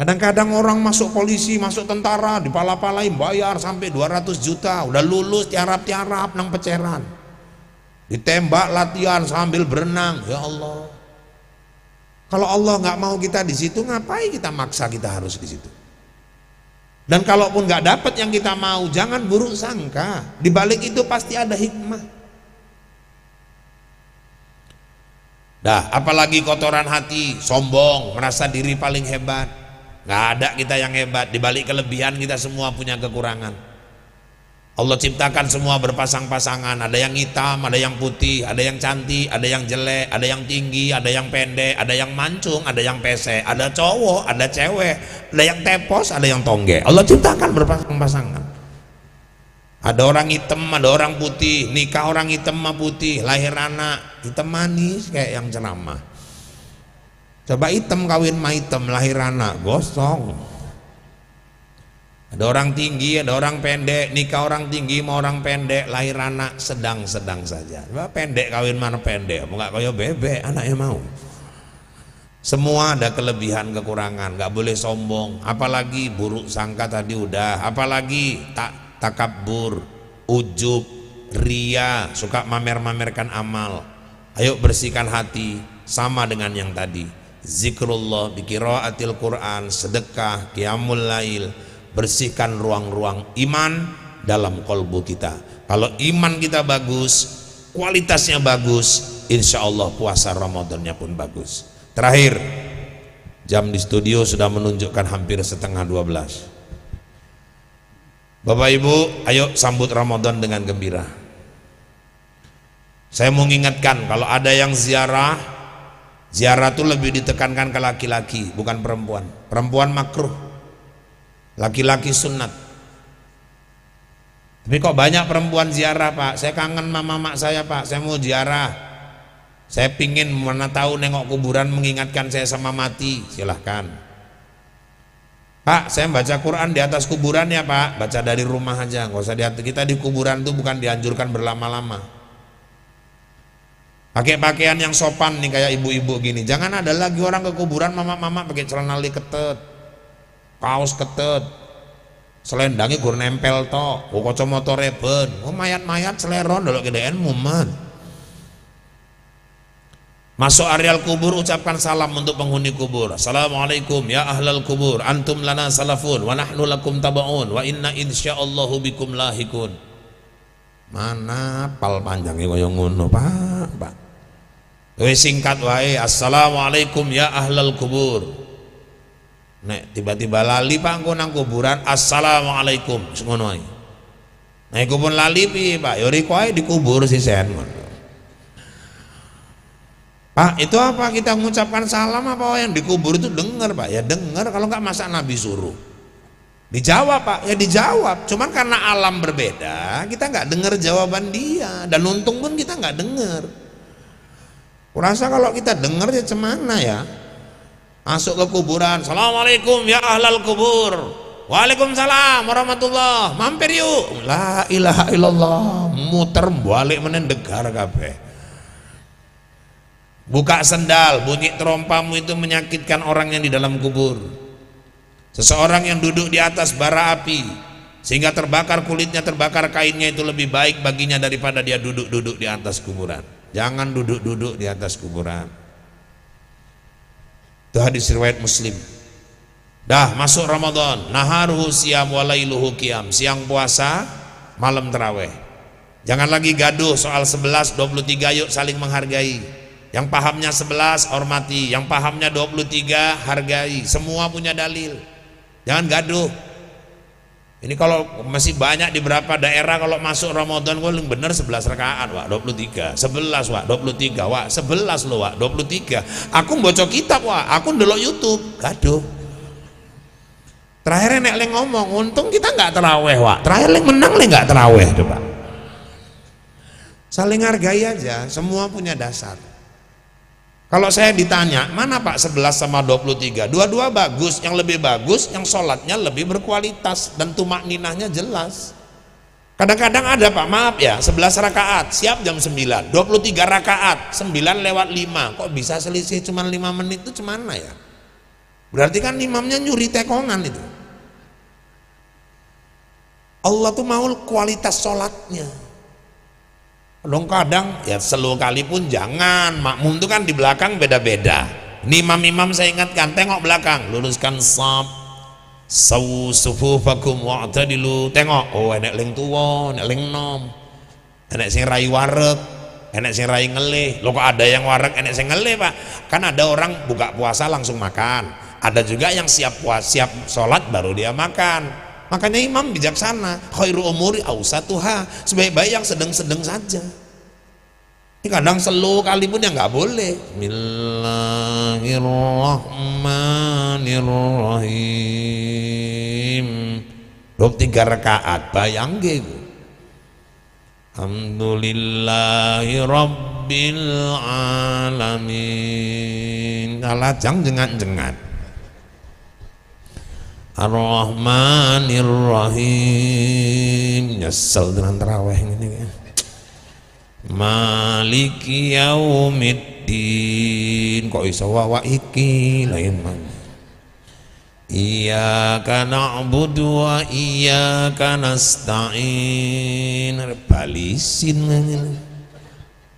kadang-kadang orang masuk polisi masuk tentara dipala-palain bayar sampai 200 juta udah lulus tiarap-tiarap nang peceran ditembak latihan sambil berenang ya Allah kalau Allah nggak mau kita di situ ngapain kita maksa kita harus di situ dan kalaupun nggak dapat yang kita mau, jangan buruk sangka. Di balik itu pasti ada hikmah. Dah, apalagi kotoran hati, sombong, merasa diri paling hebat. Nggak ada kita yang hebat. Di balik kelebihan kita semua punya kekurangan. Allah ciptakan semua berpasang-pasangan, ada yang hitam, ada yang putih, ada yang cantik, ada yang jelek, ada yang tinggi, ada yang pendek, ada yang mancung, ada yang pesek, ada cowok, ada cewek, ada yang tepos, ada yang tongge. Allah ciptakan berpasang-pasangan. Ada orang hitam, ada orang putih, nikah orang hitam sama putih, lahir anak hitam manis kayak yang ceramah. Coba hitam kawin sama hitam, lahir anak gosong ada orang tinggi, ada orang pendek, nikah orang tinggi mau orang pendek, lahir anak sedang-sedang saja. pendek kawin mana pendek, mau gak kaya bebek, anaknya mau. Semua ada kelebihan kekurangan, Gak boleh sombong. Apalagi buruk sangka tadi udah, apalagi tak takabur, ujub, ria, suka mamer-mamerkan amal. Ayo bersihkan hati sama dengan yang tadi. Zikrullah, atil Quran, sedekah, qiyamul lail, bersihkan ruang-ruang iman dalam kolbu kita kalau iman kita bagus kualitasnya bagus insya Allah puasa Ramadannya pun bagus terakhir jam di studio sudah menunjukkan hampir setengah 12 Bapak Ibu ayo sambut Ramadan dengan gembira saya mau ingatkan, kalau ada yang ziarah ziarah itu lebih ditekankan ke laki-laki bukan perempuan perempuan makruh laki-laki sunat tapi kok banyak perempuan ziarah pak saya kangen mama mama saya pak saya mau ziarah saya pingin mana tahu nengok kuburan mengingatkan saya sama mati silahkan pak saya baca Quran di atas kuburan ya pak baca dari rumah aja nggak usah di kita di kuburan tuh bukan dianjurkan berlama-lama pakai pakaian yang sopan nih kayak ibu-ibu gini jangan ada lagi orang ke kuburan mama-mama pakai celana liketet kaos ketut selendangi gur nempel to oh motor reben oh mayat-mayat seleron ke gedean mumet Masuk areal kubur ucapkan salam untuk penghuni kubur. Assalamualaikum ya ahlal kubur. Antum lana salafun wa nahnu lakum tabaun wa inna insyaallahu bikum lahikun. Mana pal panjangnya kaya ngono, Pak, Pak. wes singkat wae. Assalamualaikum ya ahlal kubur. Nek tiba-tiba lali Pak nang kuburan, Assalamualaikum ngono ae. Nek nah, pun lali pi Pak? Yori ya riko ae dikubur si sen Pak, itu apa kita mengucapkan salam apa oh, yang dikubur itu dengar Pak? Ya dengar kalau nggak masa Nabi suruh. Dijawab Pak, ya dijawab. Cuman karena alam berbeda, kita nggak dengar jawaban dia dan untung pun kita nggak dengar. Kurasa kalau kita dengar ya cemana ya? masuk ke kuburan Assalamualaikum ya ahlal kubur Waalaikumsalam warahmatullah mampir yuk la ilaha illallah muter balik menendegar kabe buka sendal bunyi terompamu itu menyakitkan orang yang di dalam kubur seseorang yang duduk di atas bara api sehingga terbakar kulitnya terbakar kainnya itu lebih baik baginya daripada dia duduk-duduk di atas kuburan jangan duduk-duduk di atas kuburan itu hadis riwayat muslim dah masuk Ramadan naharuhu siam walailuhu kiam siang puasa malam terawih jangan lagi gaduh soal 11 23 yuk saling menghargai yang pahamnya 11 hormati, yang pahamnya 23 hargai. Semua punya dalil. Jangan gaduh. Ini kalau masih banyak di beberapa daerah kalau masuk Ramadan gue bener 11 rakaat wak 23 11 wak 23 wak 11 lo wak 23 aku bocok kitab wak aku ndelok YouTube gaduh terakhir nek leng ngomong untung kita nggak teraweh wak terakhir leng menang leng nggak teraweh coba saling hargai aja semua punya dasar kalau saya ditanya, mana Pak 11 sama 23? Dua-dua bagus, yang lebih bagus, yang sholatnya lebih berkualitas dan tumak ninahnya jelas. Kadang-kadang ada Pak, maaf ya, 11 rakaat, siap jam 9, 23 rakaat, 9 lewat 5. Kok bisa selisih cuma 5 menit itu cuman ya? Berarti kan imamnya nyuri tekongan itu. Allah tuh mau kualitas sholatnya. Dong kadang ya selalu kali pun jangan makmum itu kan di belakang beda-beda. Ini imam-imam saya ingatkan tengok belakang luruskan sab sawu sufufakum wa'tadilu tengok oh enek ling tuwa enek ling nom enek sing rai warak, enek sing rai ngelih lo kok ada yang warak, enek sing ngelih pak kan ada orang buka puasa langsung makan ada juga yang siap puas siap sholat baru dia makan Makanya imam bijaksana, khairu umuri ausatuha, sebaik-baik yang sedang-sedang saja. Ini kadang selo kali pun yang nggak boleh. Bismillahirrahmanirrahim. Dok tiga rakaat, bayang gitu. Alhamdulillahi Rabbil Alamin. Kalajang jengat-jengat. Ar-Rahmanir-Rahim nyesel dengan terawih ini Maliki yaumiddin kok bisa wawa iki lain iya, man Iyaka na'budu wa iyaka nasta'in balisin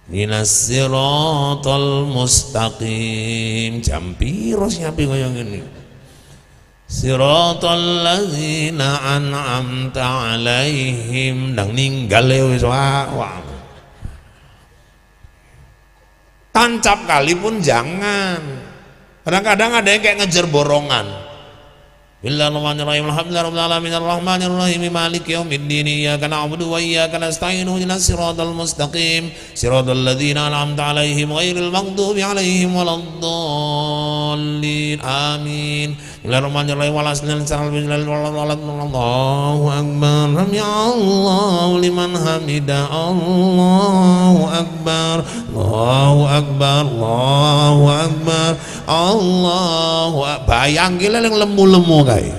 Dinas mustaqim Jampiro piro siapa ini. ngene صراط الذين أنعمت alaihim nang ninggal ya wis tancap kali pun jangan kadang-kadang ada yang kayak ngejar borongan Bismillahirrahmanirrahim Alhamdulillahirrahmanirrahim Ar-Rahmanirrahim Malik yawmiddin Iyaka na'budu wa iyaka nasta'in Uhdina siratal mustaqim Siratal ladhina an'amta alaihim Ghairil maghdubi alaihim Waladdallin Amin Bismillahirrahmanirrahim. Allahu akbar. Ya Allah liman hamida. Allahu akbar. Allahu akbar. Allahu akbar. Allahu bayang gila yang lemu-lemu kae.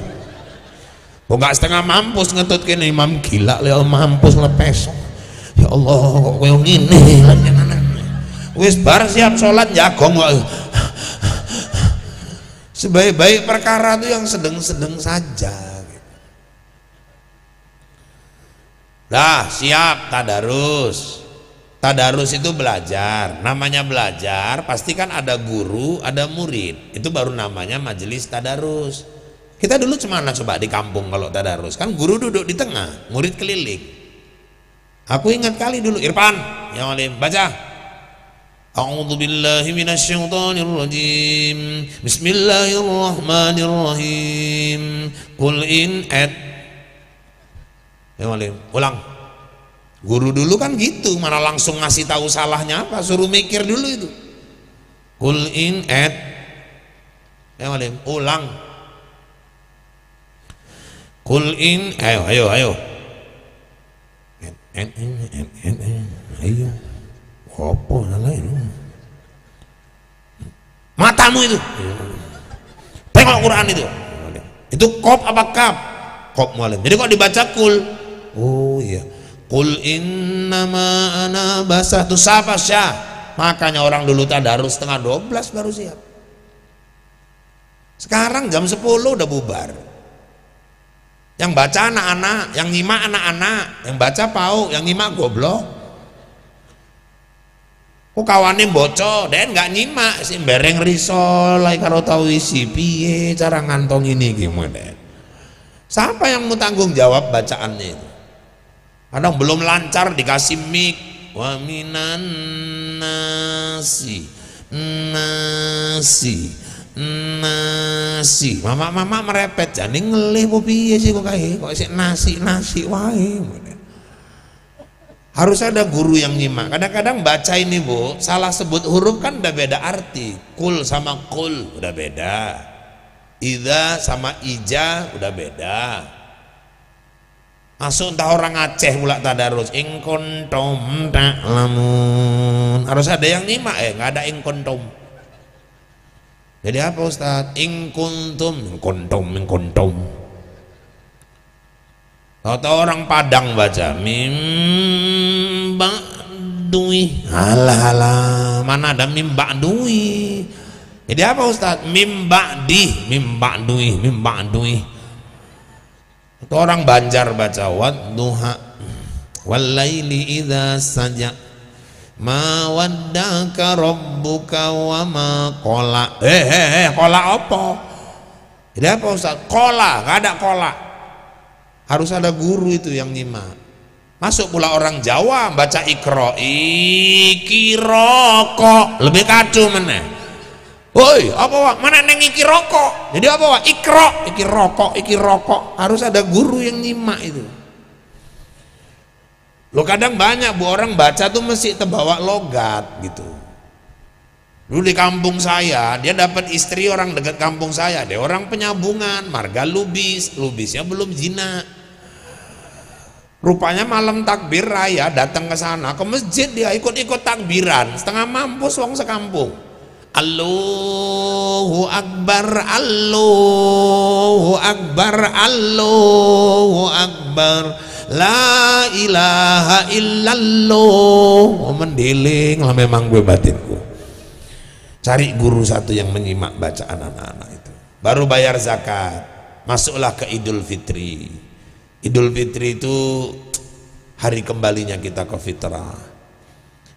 Kok gak setengah mampus ngetut kene imam gila ya lel mampus lepes. Ya Allah kok koyo ngene lan Wis bar siap salat jagong kok sebaik-baik perkara itu yang sedang-sedang saja dah gitu. siap tadarus tadarus itu belajar namanya belajar pasti kan ada guru ada murid itu baru namanya majelis tadarus kita dulu cuma coba di kampung kalau tadarus kan guru duduk di tengah murid keliling aku ingat kali dulu Irfan yang alim baca أعوذ بالله من الشيطان الرجيم بسم الله الرحمن الرحيم قل إن أد Ayo ulang Guru dulu kan gitu, mana langsung ngasih tahu salahnya apa, suruh mikir dulu itu. Kul in et Ayo ulang. Kul in ayo ayo ayo. ayo, ayo apa lain matamu itu tengok Quran itu itu kop apa kap kop mualim jadi kok dibaca kul oh iya kul innama ana basah itu siapa syah makanya orang dulu tadarus setengah dua belas baru siap sekarang jam sepuluh udah bubar yang baca anak-anak yang nyimak anak-anak yang baca pau yang nyimak goblok ku kawane boco dan nggak nyimak si bereng risol lagi karo tau isi piye cara ngantong ini gimana siapa yang mau tanggung jawab bacaannya itu kadang belum lancar dikasih mic wa minan nasi nasi nasi mama mama merepet jadi ngelih bu piye sih kok kayak kok sih nasi nasi wae harus ada guru yang nyimak kadang-kadang baca ini bu salah sebut huruf kan udah beda arti kul sama kul udah beda ida sama ija udah beda Masuk entah orang Aceh pula tadarus ingkontom tak lamun harus ada yang nyimak ya eh? nggak ada ingkontom jadi apa Ustadz ingkuntum ingkontom ingkontom tahu orang Padang baca mimba dui. Alah alah, mana ada mimba dui? Jadi apa Ustaz? Mimba di, mimba dui, mimba dui. Itu orang Banjar baca wat duha wal saja ma waddaka rabbuka wa ma qala. Eh eh eh, qala apa? Jadi apa Ustaz? Kola, enggak ada qala harus ada guru itu yang nyimak masuk pula orang Jawa baca ikro iki rokok lebih kacau mana woi apa wak mana neng iki rokok jadi apa wak ikro iki rokok iki rokok harus ada guru yang nyimak itu lo kadang banyak bu orang baca tuh mesti terbawa logat gitu Dulu di kampung saya, dia dapat istri orang dekat kampung saya. Dia orang penyambungan, marga lubis, lubisnya belum jinak Rupanya malam takbir raya datang ke sana ke masjid dia ikut-ikut takbiran setengah mampus wong sekampung. Allahu Akbar Allahu Akbar Allahu Akbar La ilaha illallah oh, mendiling lah memang gue batinku cari guru satu yang menyimak bacaan anak-anak itu baru bayar zakat masuklah ke idul fitri Idul Fitri itu hari kembalinya kita ke fitrah.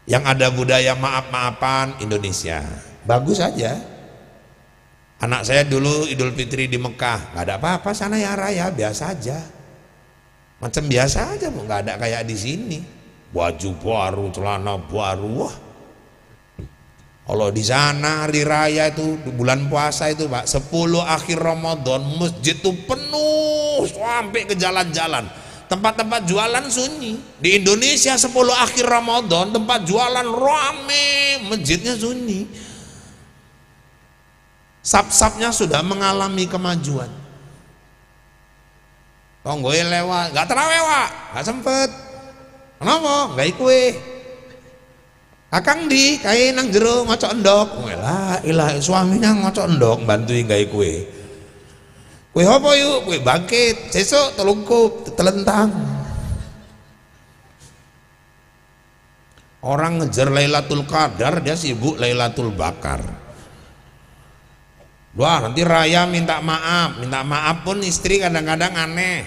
Yang ada budaya maaf-maafan Indonesia. Bagus aja. Anak saya dulu Idul Fitri di Mekah, nggak ada apa-apa sana ya raya biasa aja. Macam biasa aja, nggak ada kayak di sini. Baju baru, celana baru, wah. Kalau di sana hari raya itu bulan puasa itu Pak, 10 akhir Ramadan masjid itu penuh terus sampai ke jalan-jalan tempat-tempat jualan sunyi di Indonesia 10 akhir Ramadan tempat jualan rame masjidnya sunyi sap-sapnya sudah mengalami kemajuan tonggoy ya lewat gak terawih wak ya, gak sempet kenapa gak ikwe kakang di kain nang ngocok endok oh, lah ilah suaminya ngocok endok bantuin gak ikwe Wih apa yuk? Wih bangkit. Sesok telungkup, telentang. Orang ngejar Lailatul Qadar, dia sibuk Lailatul Bakar. Wah, nanti Raya minta maaf. Minta maaf pun istri kadang-kadang aneh.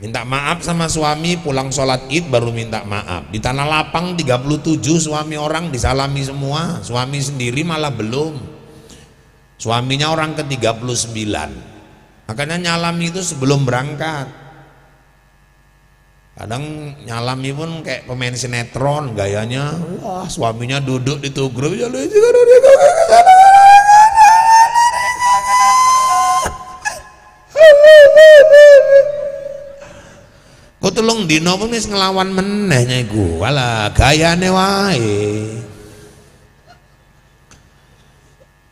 Minta maaf sama suami pulang sholat id baru minta maaf. Di tanah lapang 37 suami orang disalami semua. Suami sendiri malah belum. Suaminya orang ke 39 makanya nyalami itu sebelum berangkat kadang nyalami pun kayak pemain sinetron gayanya wah suaminya duduk di tugu grup ya lu Ku dino pun ngelawan meneh nyai ku. gaya gayane wae.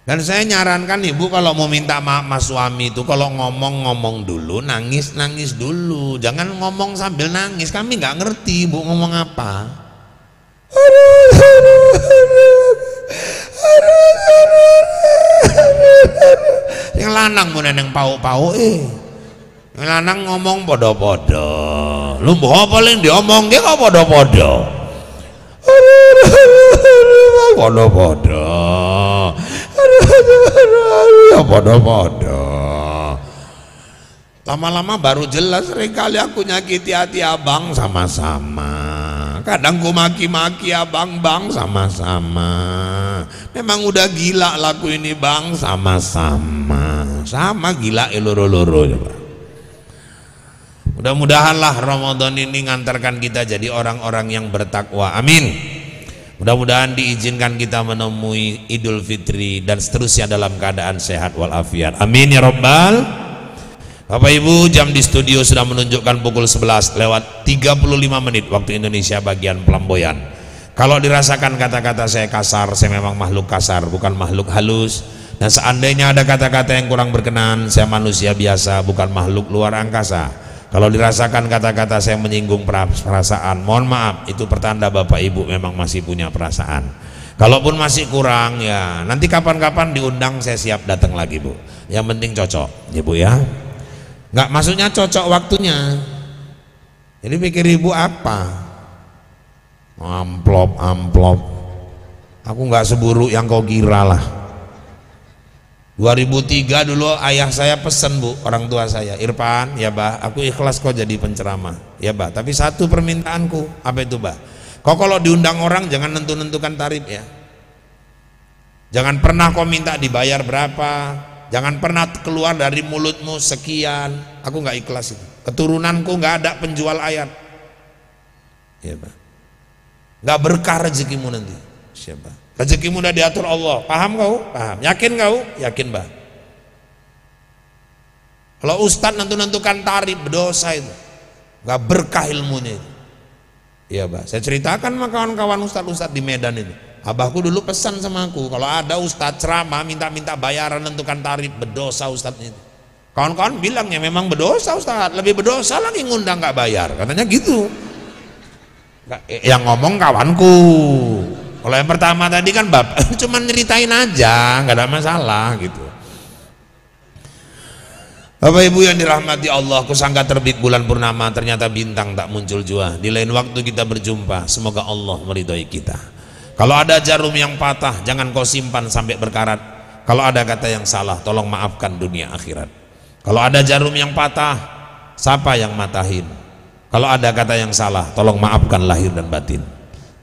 Dan saya nyarankan ibu kalau mau minta maaf mas suami itu kalau ngomong ngomong dulu, nangis nangis dulu, jangan ngomong sambil nangis. Kami nggak ngerti ibu ngomong apa. Yang lanang mau neneng pau-pau eh. Yang lanang ngomong podo-podo. Lu mau apa lin diomong dia podo-podo. podo-podo ya podo-podo lama-lama baru jelas seringkali aku nyakiti hati abang sama-sama kadang ku maki-maki abang bang sama-sama memang udah gila laku ini bang sama-sama sama gila eloro-loro eh, coba ya, mudah-mudahanlah Ramadan ini ngantarkan kita jadi orang-orang yang bertakwa amin Mudah-mudahan diizinkan kita menemui Idul Fitri dan seterusnya dalam keadaan sehat walafiat. Amin ya Rabbal. Bapak Ibu, jam di studio sudah menunjukkan pukul 11 lewat 35 menit waktu Indonesia bagian Pelamboyan. Kalau dirasakan kata-kata saya kasar, saya memang makhluk kasar, bukan makhluk halus. Dan seandainya ada kata-kata yang kurang berkenan, saya manusia biasa, bukan makhluk luar angkasa. Kalau dirasakan kata-kata saya menyinggung perasaan, mohon maaf, itu pertanda Bapak Ibu memang masih punya perasaan. Kalaupun masih kurang ya, nanti kapan-kapan diundang saya siap datang lagi, Bu. Yang penting cocok, ya Bu ya. Enggak maksudnya cocok waktunya. Jadi pikir Ibu apa? Amplop, amplop. Aku nggak seburuk yang kau kira lah. 2003 dulu ayah saya pesen bu orang tua saya Irfan ya bah aku ikhlas kok jadi penceramah ya bah tapi satu permintaanku apa itu bah kok kalau diundang orang jangan nentu-nentukan tarif ya jangan pernah kau minta dibayar berapa jangan pernah keluar dari mulutmu sekian aku nggak ikhlas itu keturunanku nggak ada penjual ayat ya bah nggak berkah rezekimu nanti siapa Rezekimu sudah diatur Allah. Paham kau? Paham. Yakin kau? Yakin, Bang. Kalau ustaz nentu-nentukan tarif berdosa itu. Gak berkah ilmunya itu. Iya, Bang. Saya ceritakan sama kawan-kawan ustaz-ustaz di Medan itu. Abahku dulu pesan sama aku, kalau ada ustaz ceramah minta-minta bayaran nentukan tarif berdosa ustaz itu. Kawan-kawan bilang ya memang berdosa ustaz, lebih berdosa lagi ngundang nggak bayar. Katanya gitu. Eh, yang ngomong kawanku. Kalau yang pertama tadi kan bapak [laughs] cuma nyeritain aja, nggak ada masalah gitu. Bapak Ibu yang dirahmati Allah, kusangka terbit bulan purnama ternyata bintang tak muncul jua. Di lain waktu kita berjumpa, semoga Allah meridhoi kita. Kalau ada jarum yang patah, jangan kau simpan sampai berkarat. Kalau ada kata yang salah, tolong maafkan dunia akhirat. Kalau ada jarum yang patah, siapa yang matahin? Kalau ada kata yang salah, tolong maafkan lahir dan batin.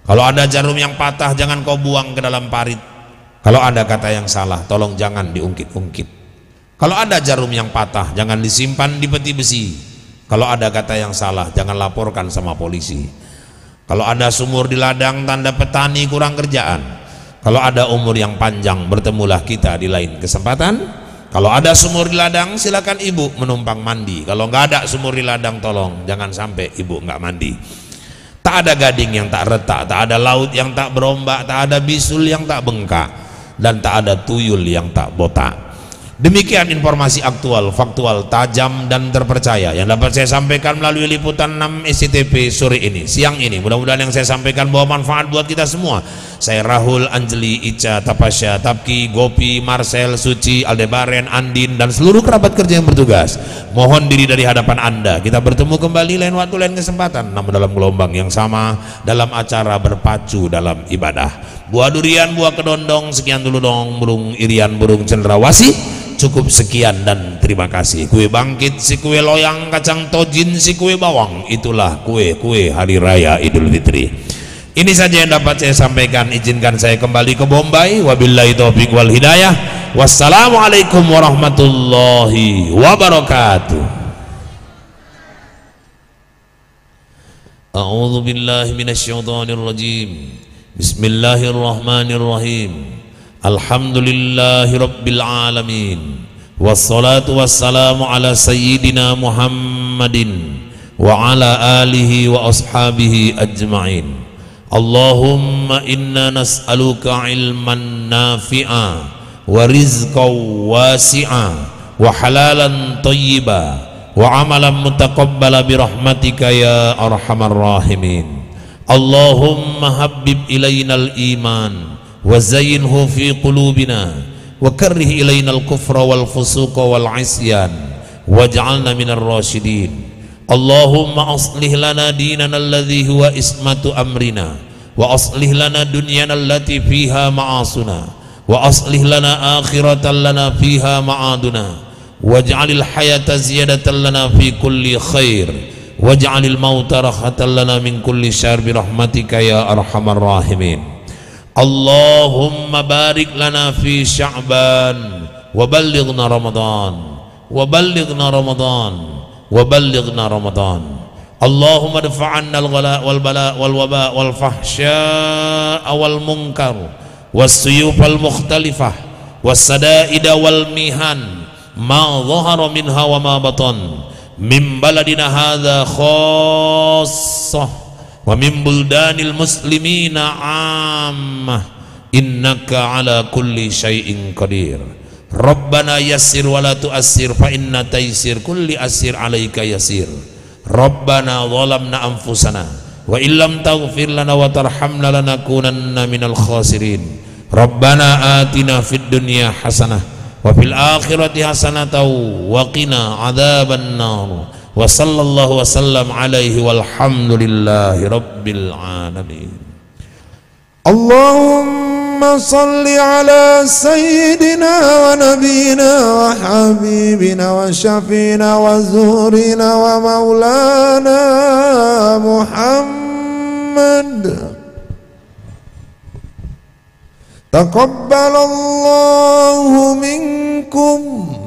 Kalau ada jarum yang patah jangan kau buang ke dalam parit. Kalau ada kata yang salah tolong jangan diungkit-ungkit. Kalau ada jarum yang patah jangan disimpan di peti besi. Kalau ada kata yang salah jangan laporkan sama polisi. Kalau ada sumur di ladang tanda petani kurang kerjaan. Kalau ada umur yang panjang bertemulah kita di lain kesempatan. Kalau ada sumur di ladang silakan ibu menumpang mandi. Kalau nggak ada sumur di ladang tolong jangan sampai ibu nggak mandi tak ada gading yang tak retak tak ada laut yang tak berombak tak ada bisul yang tak bengkak dan tak ada tuyul yang tak botak Demikian informasi aktual, faktual, tajam dan terpercaya yang dapat saya sampaikan melalui liputan 6 SCTV sore ini, siang ini. Mudah-mudahan yang saya sampaikan bawa manfaat buat kita semua. Saya Rahul, Anjeli, Ica, Tapasya, Tapki, Gopi, Marcel, Suci, Aldebaren, Andin dan seluruh kerabat kerja yang bertugas. Mohon diri dari hadapan Anda. Kita bertemu kembali lain waktu lain kesempatan, namun dalam gelombang yang sama dalam acara berpacu dalam ibadah buah durian buah kedondong sekian dulu dong burung irian burung cendrawasi cukup sekian dan terima kasih kue bangkit si kue loyang kacang tojin si kue bawang itulah kue kue hari raya idul fitri ini saja yang dapat saya sampaikan izinkan saya kembali ke Bombay wabillahi taufiq wal hidayah wassalamualaikum warahmatullahi wabarakatuh أعوذ بالله من الشيطان الرجيم بسم الله الرحمن الرحيم الحمد لله رب العالمين والصلاة والسلام على سيدنا محمد وعلى آله وأصحابه أجمعين اللهم إنا نسألك علما نافعا ورزقا واسعا وحلالا طيبا وعملا متقبلا برحمتك يا أرحم الراحمين اللهم حبب إلينا الإيمان وزينه في قلوبنا وكره إلينا الكفر والفسوق والعصيان واجعلنا من الراشدين اللهم أصلح لنا ديننا الذي هو إسمة أمرنا وأصلح لنا دنيانا التي فيها معاصنا وأصلح لنا آخرة لنا فيها معادنا واجعل الحياة زيادة لنا في كل خير واجعل الموت رحمة لنا من كل شر برحمتك يا أرحم الراحمين اللهم بارك لنا في شعبان وبلغنا رمضان وبلغنا رمضان وبلغنا رمضان اللهم ادفع عنا الغلاء والبلاء والوباء والفحشاء والمنكر والسيوف المختلفة والسدائد والمهن ما ظهر منها وما بطن من بلدنا هذا خاصة ومن بلدان المسلمين عامة إنك على كل شيء قدير ربنا يسر ولا تؤسر فإن تيسر كل أسير عليك يسير ربنا ظلمنا أنفسنا وإن لم تغفر لنا وترحمنا لنكونن من الخاسرين ربنا آتنا في الدنيا حسنه وفي الآخرة حسنة وقنا عذاب النار وصلى الله وسلم عليه والحمد لله رب العالمين اللهم صل على سيدنا ونبينا وحبيبنا وشفينا وزهرنا ومولانا محمد تقبل الله منكم